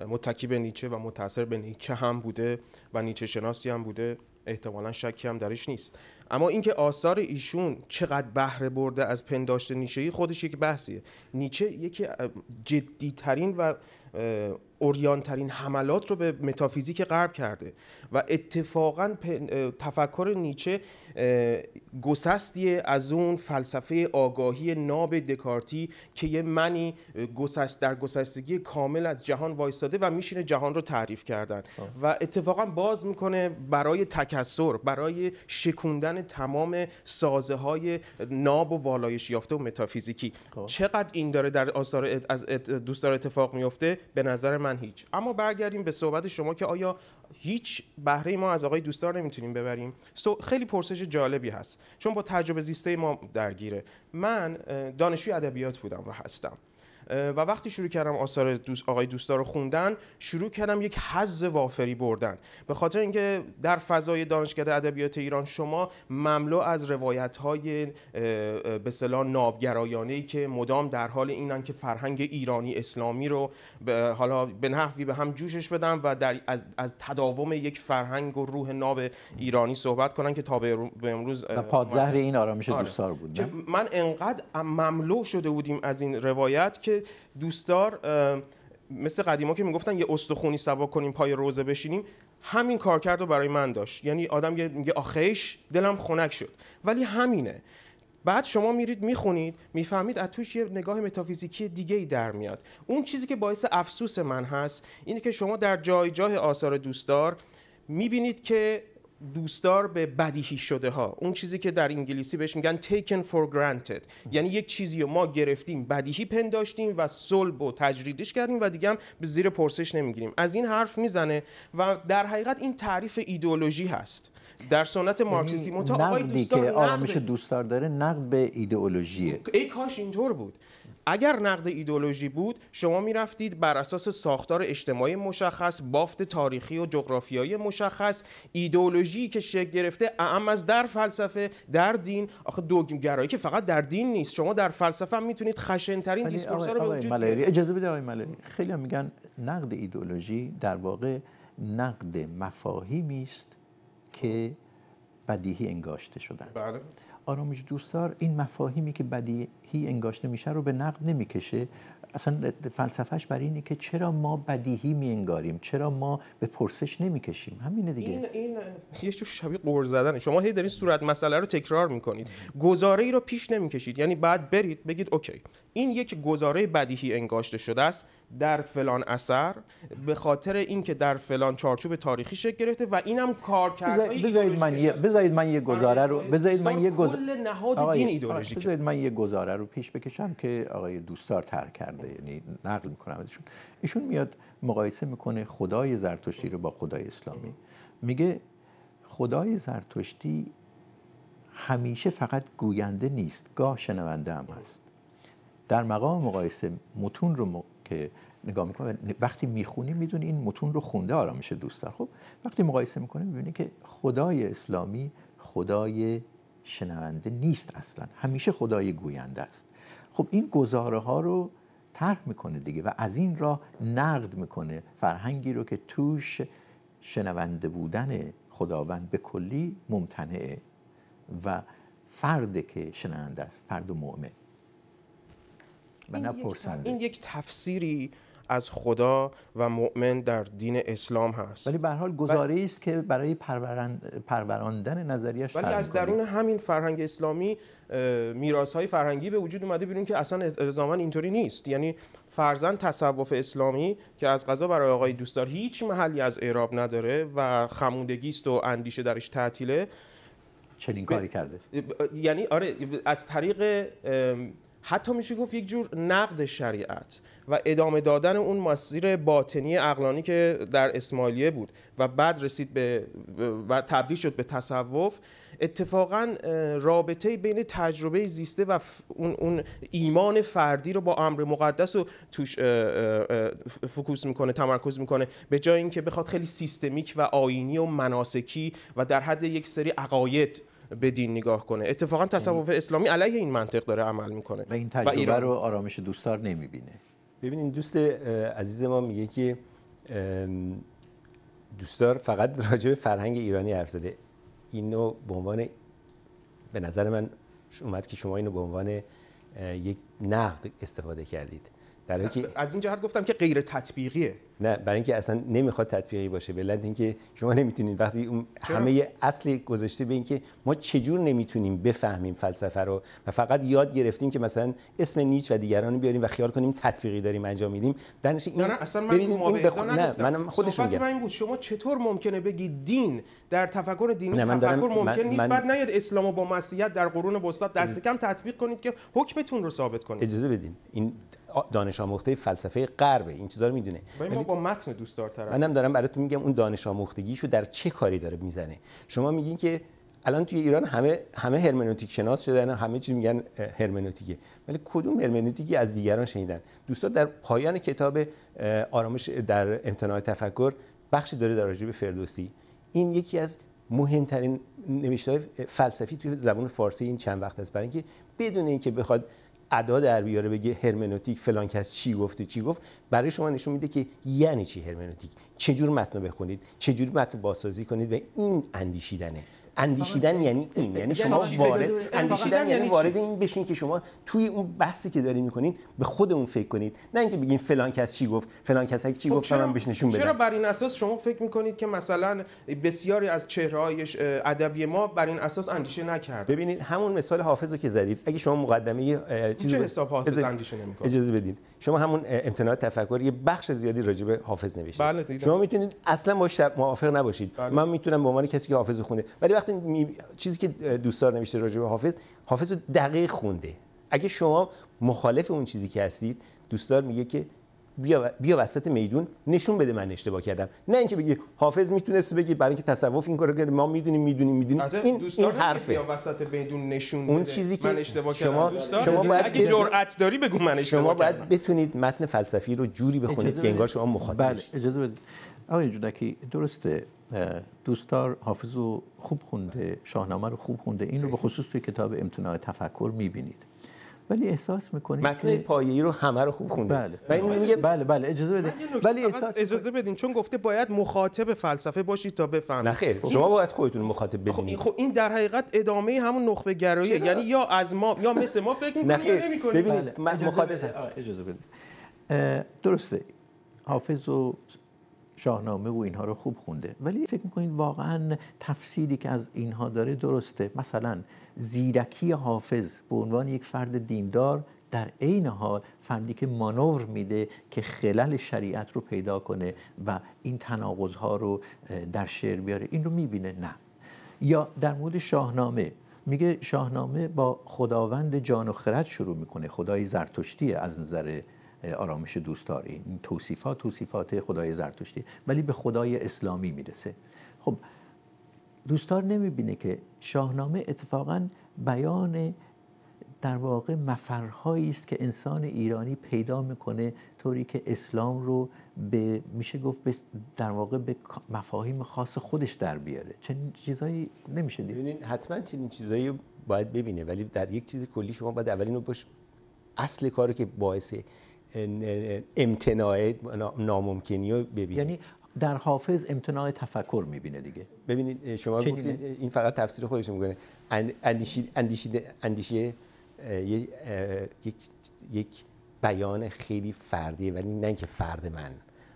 متکی به نیچه و متاثر به نیچه هم بوده و نیچه شناسی هم بوده احتمالا شکی هم درش نیست اما اینکه آثار ایشون چقدر بهره برده از پنداشت نیچه خودش یک بحثیه نیچه یکی جدیترین و اوریان ترین حملات رو به متافیزیک غرب کرده و اتفاقا تفکر نیچه گسستی از اون فلسفه آگاهی ناب دکارتی که یه منی گسست در گسستگی کامل از جهان وایستاده و میشینه جهان رو تعریف کردن و اتفاقا باز میکنه برای تکسر برای شکوندن تمام سازه های ناب و والایش یافته و متافیزیکی خب. چقدر این داره در آثار از داره اتفاق میفته به نظر من من هیچ اما برگردیم به صحبت شما که آیا هیچ بهره ما از آقای دوستار نمیتونیم ببریم خیلی پرسش جالبی هست چون با تجربه زیسته ما درگیره من دانشجوی ادبیات بودم و هستم و وقتی شروع کردم آثار دوست آقای دوستا رو خوندن شروع کردم یک حز وافری بردن به خاطر اینکه در فضای دانشکده ادبیات ایران شما مملو از روایت های به اصطلاح نابگرایانه که مدام در حال اینن که فرهنگ ایرانی اسلامی رو حالا به نحوی به هم جوشش بدن و در از, از تداوم یک فرهنگ و روح ناب ایرانی صحبت کنن که تا به امروز و پادزهر این آرامش آره. دوستار بود من انقدر مملو شده بودیم از این روایت که دوستار دوستدار مثل قدیما که میگفتن یه استخونی سوا کنیم پای روزه بشینیم همین کار رو برای من داشت یعنی آدم میگه آخیش دلم خنک شد ولی همینه بعد شما میرید میخونید میفهمید از توش یه نگاه متافیزیکی دیگه ای در میاد اون چیزی که باعث افسوس من هست اینه که شما در جای جای آثار دوستدار میبینید که دوستدار به بدیهی شده ها اون چیزی که در انگلیسی بهش میگن taken for granted یعنی یک چیزی رو ما گرفتیم بدیهی پنداشتیم و صلب و تجریدش کردیم و دیگه هم به زیر پرسش نمیگیریم از این حرف میزنه و در حقیقت این تعریف ایدئولوژی هست در سنت یعنی مارکسیسی تا آقای دوستدار که آرامش دوستدار داره نقد به ایدئولوژی. ای کاش اینطور بود اگر نقد ایدولوژی بود شما میرفتید بر اساس ساختار اجتماعی مشخص بافت تاریخی و جغرافیایی مشخص ایدولوژی که شکل گرفته اعم از در فلسفه در دین آخه دوگمگرایی که فقط در دین نیست شما در فلسفه هم میتونید خشنترین دیسکورس رو به وجود اجازه بده آقای خیلی هم میگن نقد ایدولوژی در واقع نقد مفاهیمی است که بدیهی انگاشته شدن بله. آرامش دوستار این مفاهیمی که بدیهی انگاشته میشه رو به نقد نمیکشه اصلا فلسفهش بر اینه که چرا ما بدیهی می انگاریم چرا ما به پرسش نمیکشیم همینه دیگه این این یه چیز شبیه قور زدن شما هی دارین صورت مسئله رو تکرار میکنید گزاره ای رو پیش نمیکشید یعنی بعد برید بگید اوکی این یک گزاره بدیهی انگاشته شده است در فلان اثر به خاطر اینکه در فلان چارچوب تاریخی شکل گرفته و اینم کرده بذارید من یه آره، آره، بذارید من یه گزاره رو بذارید من یه گزاره من یه رو پیش بکشم که آقای دوستار تر کرده یعنی نقل می‌کنم ازشون ایشون میاد مقایسه میکنه خدای زرتشتی رو با خدای اسلامی میگه خدای زرتشتی همیشه فقط گوینده نیست گاه شنونده هم هست در مقام مقایسه متون رو که نگاه میکنه وقتی میخونی میدونی این متون رو خونده میشه دوست خب وقتی مقایسه میکنه میبینی که خدای اسلامی خدای شنونده نیست اصلا همیشه خدای گوینده است خب این گزاره ها رو طرح میکنه دیگه و از این را نقد میکنه فرهنگی رو که توش شنونده بودن خداوند به کلی ممتنعه و فرد که شنونده است فرد و این یک تفسیری از خدا و مؤمن در دین اسلام هست ولی به حال گزاره است که برای پروراندن نظریش ولی از درون همین فرهنگ اسلامی میراث های فرهنگی به وجود اومده بیرون که اصلا الزاما اینطوری نیست یعنی فرزن تصوف اسلامی که از غذا برای آقای دوستدار هیچ محلی از اعراب نداره و خمودگی است و اندیشه درش تعطیله چنین کاری کرده یعنی آره از طریق حتی میشه گفت یک جور نقد شریعت و ادامه دادن اون مسیر باطنی اقلانی که در اسماعیلیه بود و بعد رسید به و تبدیل شد به تصوف اتفاقا رابطه بین تجربه زیسته و اون, اون ایمان فردی رو با امر مقدس رو توش فکوس میکنه تمرکز میکنه به جای اینکه بخواد خیلی سیستمیک و آینی و مناسکی و در حد یک سری عقاید به دین نگاه کنه اتفاقا تصوف اسلامی علیه این منطق داره عمل میکنه و این تجربه رو آرامش دوستار نمیبینه ببینید دوست عزیز ما میگه که دوستار فقط راجع به فرهنگ ایرانی حرف زده اینو به عنوان به نظر من اومد که شما اینو به عنوان یک نقد استفاده کردید در که از این جهت گفتم که غیر تطبیقیه نه برای اینکه اصلا نمیخواد تطبیقی باشه علت اینکه شما نمیتونید وقتی اون همه اصل گذاشته به اینکه ما چجور نمیتونیم بفهمیم فلسفه رو و فقط یاد گرفتیم که مثلا اسم نیچ و دیگران رو بیاریم و خیال کنیم تطبیقی داریم انجام میدیم در این نه, اصلا من ببینید این بخ... نه من خودش میگم این بود شما چطور ممکنه بگید دین در تفکر دینی تفکر دارم... ممکن نیست بعد نیاد اسلام و با مسیحیت در قرون وسطی دست کم تطبیق کنید که حکمتون رو ثابت کنید اجازه بدین این دانش آموخته فلسفه غرب این چیزا رو میدونه با متن دوست دارتر منم دارم براتون میگم اون دانش آموختگیشو در چه کاری داره میزنه شما میگین که الان توی ایران همه همه هرمنوتیک شناس شدن همه چی میگن هرمنوتیکه ولی کدوم هرمنوتیکی از دیگران شنیدن دوستا در پایان کتاب آرامش در امتناع تفکر بخشی داره در به فردوسی این یکی از مهمترین های فلسفی توی زبان فارسی این چند وقت است برای اینکه بدون اینکه بخواد ادا در بیاره بگه هرمنوتیک فلان کس چی گفته چی گفت برای شما نشون میده که یعنی چی هرمنوتیک چجور متن بخونید چجور متن بازسازی کنید و این اندیشیدنه اندیشیدن آره. یعنی این یعنی, یعنی شما وارد اندیشیدن یعنی, یعنی وارد این بشین که شما توی اون بحثی که داری میکنید به خودمون فکر کنید نه اینکه بگین فلان کس چی گفت فلان کس چی خب گفت خب من بهش نشون بده چرا بر این اساس شما فکر میکنید که مثلا بسیاری از چهره‌های ادبی ما بر این اساس اندیشه نکرد ببینید همون مثال حافظ رو که زدید اگه شما مقدمه چیزی چه حساب حافظ اندیشه نمیکنه اجازه بدید شما همون امتناع تفکر یه بخش زیادی راجع به حافظ نوشتید بله، شما میتونید اصلا با موافق نباشید بله. من میتونم به عنوان کسی که حافظ خونه ولی وقتی چیزی که دوستدار نوشته راجع به حافظ حافظ رو دقیق خونده اگه شما مخالف اون چیزی که هستید دوستدار میگه که بیا بیا وسط میدون نشون بده من اشتباه کردم نه اینکه بگی حافظ میتونست بگی برای اینکه تصوف این کارو کرده ما میدونیم میدونیم میدونیم این این حرفه بیا وسط میدون نشون اون چیزی که من اشتباه شما شما باید اگه جرأت داری بگو من اشتباه شما باید بتونید متن فلسفی رو جوری بخونید که انگار شما مخاطب بله اجازه بدید آقای جودکی درسته دوستار حافظ خوب خونده شاهنامه رو خوب خونده این رو به خصوص توی کتاب امتناع تفکر میبینید ولی احساس میکنید متن پایه‌ای رو همه رو خوب خونده بله بله بله بله اجازه بدید. ولی احساس اجازه بدین چون گفته باید مخاطب فلسفه باشید تا بفهمید نه خیر شما باید خودتون مخاطب خب، ببینید خب این در حقیقت ادامه همون نخبه گرایی یعنی یا از ما یا مثل ما فکر می‌کنید نه. ببینید بله، مخاطب اجازه بدید درسته حافظ و شاهنامه و اینها رو خوب خونده ولی فکر میکنید واقعا تفسیری که از اینها داره درسته مثلا زیرکی حافظ به عنوان یک فرد دیندار در عین حال فردی که مانور میده که خلل شریعت رو پیدا کنه و این تناقض ها رو در شعر بیاره این رو میبینه نه یا در مورد شاهنامه میگه شاهنامه با خداوند جان و خرد شروع میکنه خدای زرتشتیه از نظر آرامش دوستاری این توصیفات توصیفات خدای زرتشتی ولی به خدای اسلامی میرسه خب دوستار نمیبینه که شاهنامه اتفاقا بیان در واقع مفرهایی است که انسان ایرانی پیدا میکنه طوری که اسلام رو به میشه گفت به در واقع به مفاهیم خاص خودش در بیاره چنین چیزایی نمیشه دید ببینید حتما چنین چیزایی باید ببینه ولی در یک چیز کلی شما باید اولین رو باش اصل کاری که باعث امتناع ناممکنی رو ببینید یعنی در حافظ امتناع تفکر میبینه دیگه ببینید شما گفتید این فقط تفسیر خودش میکنه اندیشه اندیشه یک یک بیان خیلی فردیه ولی نه اینکه فرد من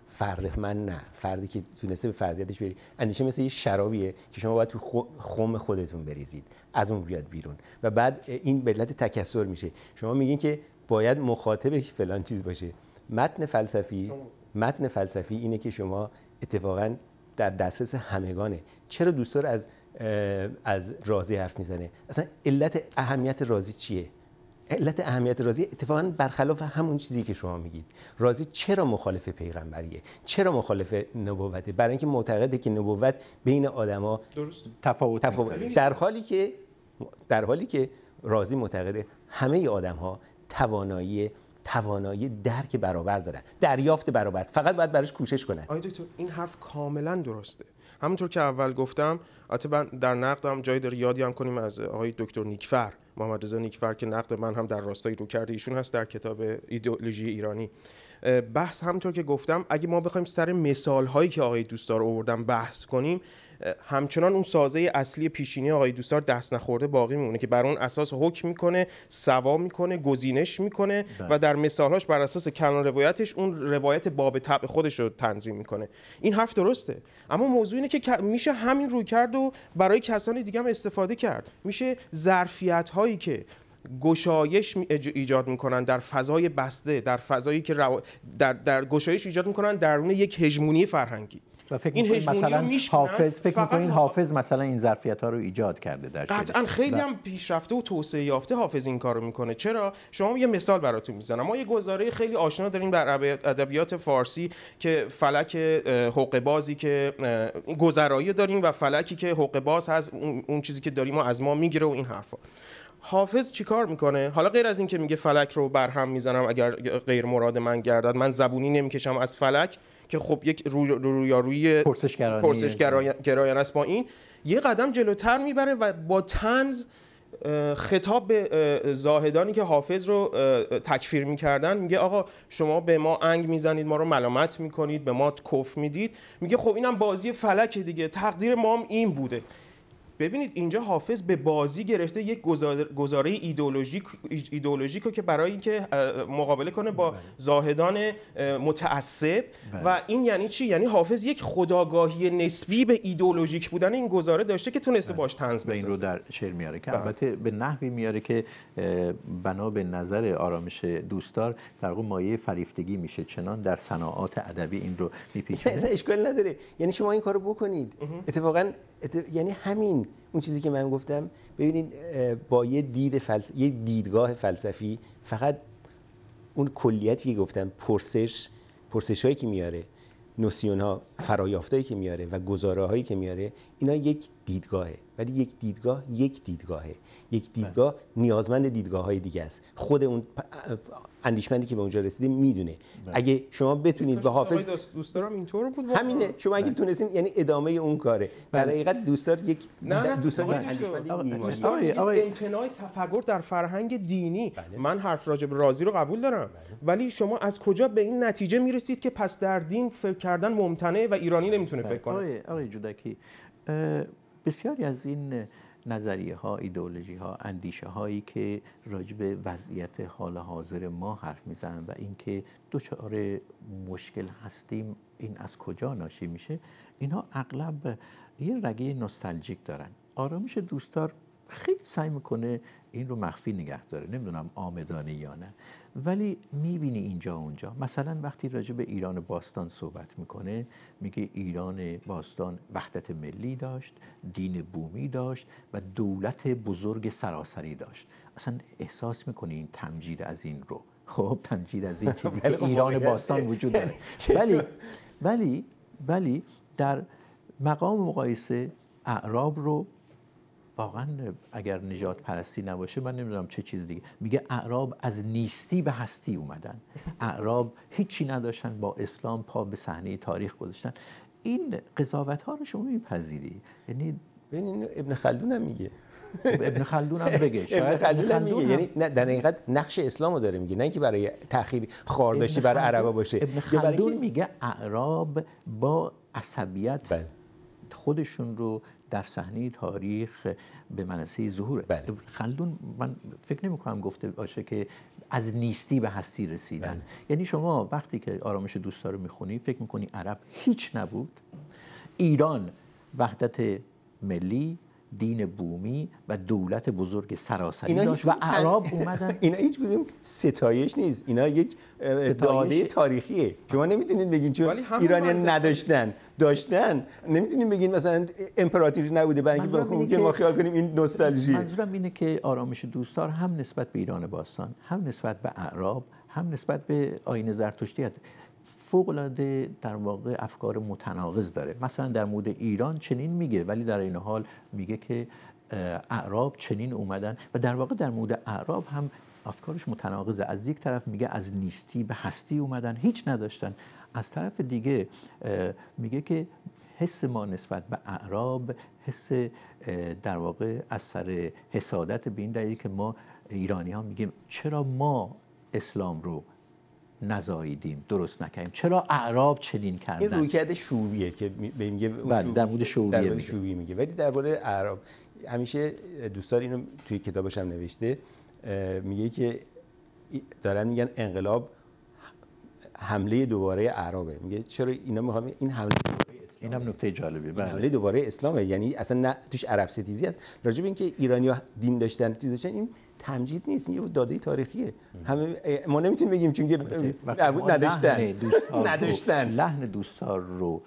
فرد من نه فردی که تونسته به فردیتش بری اندیشه مثل یه شرابیه که شما باید تو خم خودتون بریزید از اون بیاد بیرون و بعد این به علت تکسر میشه شما میگین که باید مخاطب فلان چیز باشه متن فلسفی متن فلسفی اینه که شما اتفاقا در دسترس همگانه چرا دوستار از از رازی حرف میزنه اصلا علت اهمیت رازی چیه علت اهمیت رازی اتفاقا برخلاف همون چیزی که شما میگید رازی چرا مخالف پیغمبریه چرا مخالف نبوته برای اینکه معتقده که نبوت بین آدما تفاوت, تفاوت. در حالی که در حالی که رازی معتقده همه آدم ها توانایی توانایی درک برابر دارن دریافت برابر فقط باید براش کوشش کنن آقای دکتر این حرف کاملا درسته همونطور که اول گفتم البته من در نقدم جایی داره یادی هم کنیم از آقای دکتر نیکفر محمد رضا نیکفر که نقد من هم در راستای رو کرده ایشون هست در کتاب ایدئولوژی ایرانی بحث همونطور که گفتم اگه ما بخوایم سر مثال هایی که آقای دوستار آوردم بحث کنیم همچنان اون سازه اصلی پیشینی آقای دوستار دست نخورده باقی میمونه که بر اون اساس حکم میکنه سوا میکنه گزینش میکنه بله. و در مثالهاش بر اساس کلان روایتش اون روایت باب طبع خودش رو تنظیم میکنه این حرف درسته اما موضوع اینه که میشه همین روی کرد و برای کسانی دیگه هم استفاده کرد میشه ظرفیت هایی که گشایش ایجاد میکنن در فضای بسته در فضایی که در, در گشایش ایجاد میکنن درون یک هژمونی فرهنگی و فکر این مثلا حافظ فکر میکنین حافظ مثلا این ظرفیت ها رو ایجاد کرده در قطعا خیلی هم پیشرفته و توسعه یافته حافظ این کارو میکنه چرا شما یه مثال براتون میزنم ما یه گزاره خیلی آشنا داریم در ادبیات فارسی که فلک حقوق بازی که گذرایی داریم و فلکی که حقوق باز هست اون چیزی که داریم و از ما میگیره و این حرفا حافظ چیکار میکنه حالا غیر از اینکه میگه فلک رو برهم میزنم اگر غیر مراد من گردد من زبونی نمیکشم از فلک که خب یک روی روی روی پرسش است با این یه قدم جلوتر میبره و با تنز خطاب به زاهدانی که حافظ رو تکفیر میکردن میگه آقا شما به ما انگ میزنید ما رو ملامت میکنید به ما کف میدید میگه خب اینم بازی فلک دیگه تقدیر ما هم این بوده ببینید اینجا حافظ به بازی گرفته یک گزاره ایدئولوژیک ایدئولوژیکو که برای اینکه مقابله کنه با بله. زاهدان متعصب بله. و این یعنی چی یعنی حافظ یک خداگاهی نسبی به ایدئولوژیک بودن این گزاره داشته که تونسته بله. باش طنز به این رو در شعر میاره که البته به نحوی میاره که بنا به نظر آرامش دوستدار در واقع مایه فریفتگی میشه چنان در صناعات ادبی این رو میپیچونه اشکال نداره یعنی شما این کارو بکنید اتفاقا یعنی همین اون چیزی که من گفتم ببینید با یه دید فلس... یه دیدگاه فلسفی فقط اون کلیتی که گفتم پرسش پرسش هایی که میاره نوسیون ها فرایافتایی که میاره و گزاره هایی که میاره اینا یک دیدگاهه ولی یک دیدگاه یک دیدگاهه یک دیدگاه نیازمند دیدگاه های دیگه است خود اون اندیشمندی که به اونجا رسیده میدونه بله. اگه شما بتونید به حافظ دوستارم اینطور بود همینه شما اگه بله. تونستین یعنی ادامه اون کاره در بله. حقیقت دوستار یک دوستار امتناع تفکر در فرهنگ دینی من حرف راجب رازی رو قبول دارم ولی شما از کجا به این نتیجه میرسید که پس در دین فکر کردن ممتنه و ایرانی نمیتونه فکر کنه آقا جودکی بسیاری از این نظریه ها ایدئولوژی ها اندیشه هایی که راجب وضعیت حال حاضر ما حرف میزنن و اینکه دچار مشکل هستیم این از کجا ناشی میشه اینها اغلب یه رگه نوستالژیک دارن آرامش دوستار خیلی سعی میکنه این رو مخفی نگه داره نمیدونم آمدانه یا نه ولی میبینی اینجا اونجا مثلا وقتی راجع به ایران باستان صحبت میکنه میگه ایران باستان وحدت ملی داشت دین بومی داشت و دولت بزرگ سراسری داشت اصلا احساس میکنی این تمجید از این رو خب تمجید از این چیزی که بله، ایران باستان وجود داره ولی ولی ولی در مقام مقایسه اعراب رو واقعا اگر نجات پرستی نباشه من نمیدونم چه چیز دیگه میگه اعراب از نیستی به هستی اومدن اعراب هیچی نداشتن با اسلام پا به صحنه تاریخ گذاشتن این قضاوت ها رو شما میپذیری یعنی ببین ابن خلدون هم میگه ابن خلدون هم بگه ابن خلدون, هم میگه یعنی نه در حقیقت نقش اسلام رو داره میگه نه اینکه برای تأخیر خار برای عربا باشه ابن خلدون میگه اعراب با عصبیت بله. خودشون رو در صحنه تاریخ به منصه ظهور بله. خلدون من فکر نمی کنم گفته باشه که از نیستی به هستی رسیدن بله. یعنی شما وقتی که آرامش دوستا رو میخونی فکر میکنی عرب هیچ نبود ایران وحدت ملی دین بومی و دولت بزرگ سراسری داشت و عرب اومدن اینا هیچ کدوم ستایش نیست اینا یک داده تاریخیه شما نمیتونید بگین چون ایرانیان نداشتن داشتن نمیتونید بگین مثلا امپراتوری نبوده برای اینکه ما خیال کنیم این نوستالژی منظورم اینه که آرامش دوستار هم نسبت به ایران باستان هم نسبت به اعراب هم نسبت به آین هست فوق العاده در واقع افکار متناقض داره مثلا در مورد ایران چنین میگه ولی در این حال میگه که اعراب چنین اومدن و در واقع در مورد اعراب هم افکارش متناقضه از یک طرف میگه از نیستی به هستی اومدن هیچ نداشتن از طرف دیگه میگه که حس ما نسبت به اعراب حس در واقع از سر حسادت به این دلیل که ما ایرانی ها میگیم چرا ما اسلام رو نزاییدیم درست نکردیم چرا اعراب چنین کردن این رویکرد شوبیه که به میگه بله در مورد شوبیه میگه ولی درباره اعراب همیشه دوستان اینو توی کتابش هم نوشته میگه که دارن میگن انقلاب حمله دوباره اعرابه میگه چرا اینا میخوام این حمله این هم نکته جالبیه، بله حمله دوباره اسلامه یعنی اصلا نه توش عرب ستیزی است راجب اینکه ایرانی ها دین داشتن چیز داشتن این تمجید نیست یه داده تاریخیه همه ما نمیتونیم بگیم چون که نداشتن نداشتن لحن دوستار رو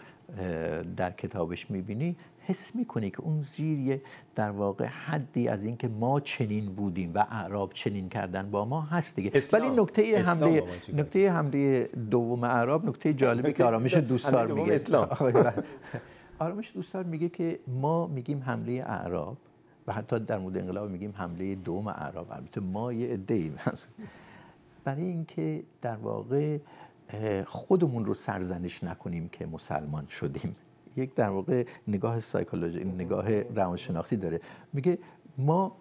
در کتابش میبینی حس میکنی که اون زیر در واقع حدی از اینکه ما چنین بودیم و اعراب چنین کردن با ما هست دیگه ولی نکته حمله نکته حمله دوم اعراب نکته جالبی که آرامش دوستار میگه آرامش دوستار میگه که ما میگیم حمله اعراب و حتی در مورد انقلاب میگیم حمله دوم عرب البته ما یه عده‌ای برای اینکه در واقع خودمون رو سرزنش نکنیم که مسلمان شدیم یک در واقع نگاه سایکولوژی نگاه روانشناختی داره میگه ما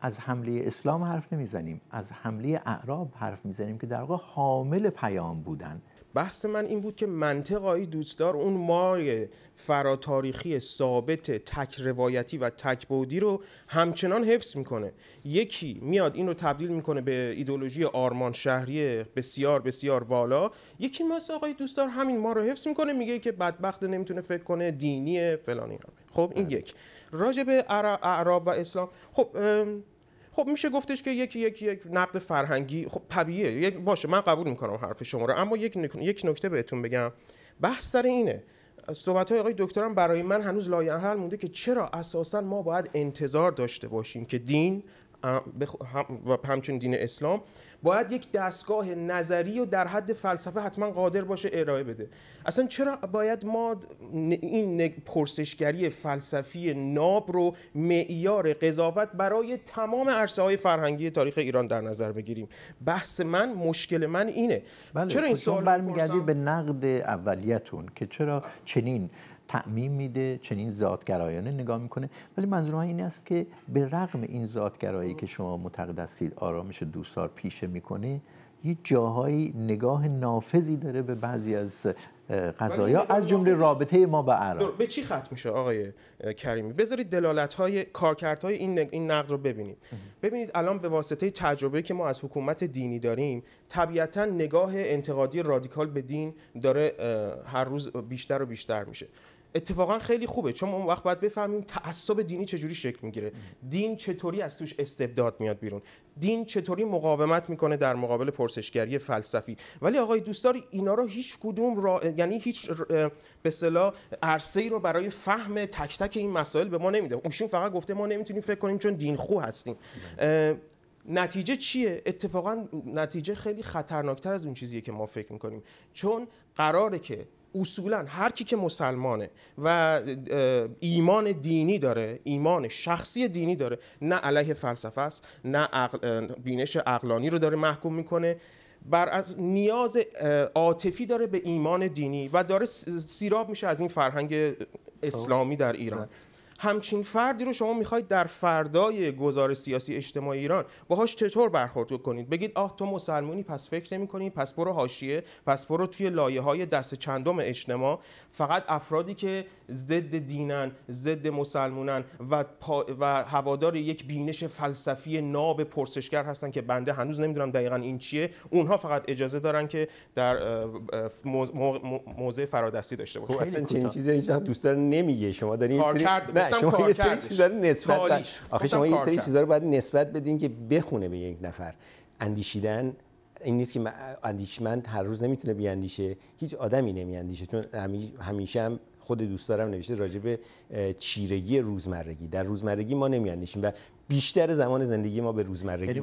از حمله اسلام حرف نمیزنیم از حمله اعراب حرف میزنیم که در واقع حامل پیام بودن بحث من این بود که منطق دوستدار اون مای فراتاریخی ثابت تک روایتی و تک بودی رو همچنان حفظ میکنه یکی میاد این رو تبدیل میکنه به ایدولوژی آرمان شهری بسیار بسیار والا یکی ماست آقای دوستدار همین ما رو حفظ میکنه میگه که بدبخت نمیتونه فکر کنه دینی فلانی خب این بله. یک راجع به اعراب و اسلام خب خب میشه گفتش که یک یک یک نقد فرهنگی خب طبیعیه یک باشه من قبول میکنم حرف شما رو اما یک یک نکته بهتون بگم بحث سر اینه صحبت های آقای دکترم برای من هنوز لایحل مونده که چرا اساسا ما باید انتظار داشته باشیم که دین و همچنین دین اسلام باید یک دستگاه نظری و در حد فلسفه حتما قادر باشه ارائه بده اصلا چرا باید ما این پرسشگری فلسفی ناب رو معیار قضاوت برای تمام عرصه های فرهنگی تاریخ ایران در نظر بگیریم بحث من مشکل من اینه بله، چرا این خب سوال برمیگردید به نقد اولیتون که چرا چنین تعمیم میده چنین ذاتگرایانه نگاه میکنه ولی منظور این است که به رغم این ذاتگرایی که شما معتقد هستید آرامش دوستار پیشه میکنه یه جاهایی نگاه نافذی داره به بعضی از قضایا از جمله رابطه ما با عراق به چی ختم میشه آقای کریمی بذارید دلالت های کارکرد های این, نقد رو ببینید ببینید الان به واسطه تجربه که ما از حکومت دینی داریم طبیعتا نگاه انتقادی رادیکال به دین داره هر روز بیشتر و بیشتر میشه اتفاقا خیلی خوبه چون اون وقت باید بفهمیم تعصب دینی چجوری شکل میگیره دین چطوری از توش استبداد میاد بیرون دین چطوری مقاومت میکنه در مقابل پرسشگری فلسفی ولی آقای دوستار اینا رو هیچ کدوم را... یعنی هیچ به اصطلاح عرصه‌ای رو برای فهم تک تک این مسائل به ما نمیده اوشون فقط گفته ما نمیتونیم فکر کنیم چون دین خو هستیم بله. نتیجه چیه؟ اتفاقا نتیجه خیلی خطرناکتر از اون چیزیه که ما فکر میکنیم چون قراره که اصولا هر کی که مسلمانه و ایمان دینی داره ایمان شخصی دینی داره نه علیه فلسفه است نه بینش عقلانی رو داره محکوم میکنه بر از نیاز عاطفی داره به ایمان دینی و داره سیراب میشه از این فرهنگ اسلامی در ایران خب. همچین فردی رو شما میخواید در فردای گزار سیاسی اجتماعی ایران باهاش چطور برخورد کنید بگید آه تو مسلمونی پس فکر نمیکنی پس برو حاشیه پس برو توی لایه های دست چندم اجتماع فقط افرادی که ضد دینن ضد مسلمونن و, و هوادار یک بینش فلسفی ناب پرسشگر هستن که بنده هنوز نمیدونم دقیقا این چیه اونها فقط اجازه دارن که در موضع فرادستی داشته باشن خب، اصلا چیزی دوست نمیگه شما دارین نه شما یه سری چیزا رو نسبت آخه شما یه سری چیزا رو باید نسبت بدین که بخونه به یک نفر اندیشیدن این نیست که اندیشمند هر روز نمیتونه بیاندیشه هیچ آدمی نمیاندیشه چون همیشه هم خود دوست دارم نوشته راجع به چیرگی روزمرگی در روزمرگی ما نمیاندیشیم و بیشتر زمان زندگی ما به روزمرگی یعنی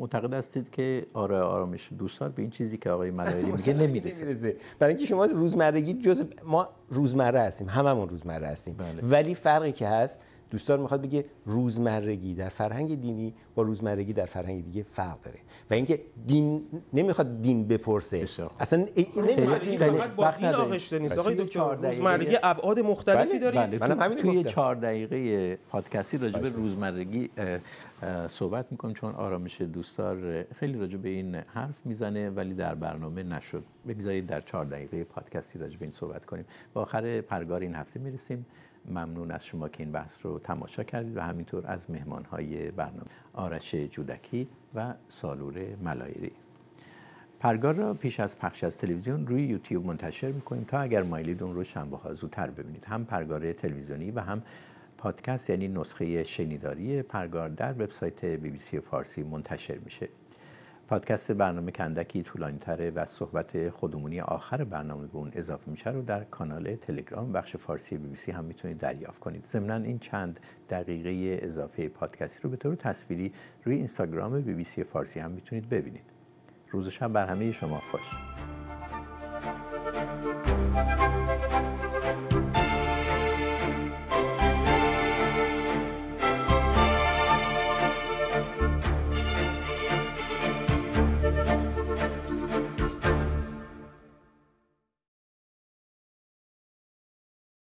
معتقد هستید که آره آرامش دوستان به این چیزی که آقای ملایری میگه نمیرسه برای اینکه شما روزمرگی جز ما روزمره هستیم هممون روزمره هستیم بله. ولی فرقی که هست دوستار میخواد بگه روزمرگی در فرهنگ دینی با روزمرگی در فرهنگ دیگه فرق داره و اینکه دین نمیخواد دین بپرسه بساخن. اصلا این فقط با دین آغشته نیست بله. آقای دکتر روزمرگی ابعاد مختلفی بله. داره بله. من توی 4 دقیقه پادکستی راجع به روزمرگی صحبت میکنم چون آرامش دوستار خیلی راجع به این حرف میزنه ولی در برنامه نشد بگذارید در 4 دقیقه پادکستی راجع به این صحبت کنیم با آخر پرگار این هفته میرسیم ممنون از شما که این بحث رو تماشا کردید و همینطور از مهمانهای برنامه آرش جودکی و سالور ملایری پرگار را پیش از پخش از تلویزیون روی یوتیوب منتشر میکنیم تا اگر مایلید اون رو شنبه ها زودتر ببینید هم پرگار تلویزیونی و هم پادکست یعنی نسخه شنیداری پرگار در وبسایت بی بی سی فارسی منتشر میشه پادکست برنامه کندکی طولانی تره و صحبت خودمونی آخر برنامه به اون اضافه میشه رو در کانال تلگرام بخش فارسی بی بی سی هم میتونید دریافت کنید ضمنا این چند دقیقه اضافه پادکستی رو به طور تصویری روی اینستاگرام بی بی سی فارسی هم میتونید ببینید روز شب بر همه شما خوش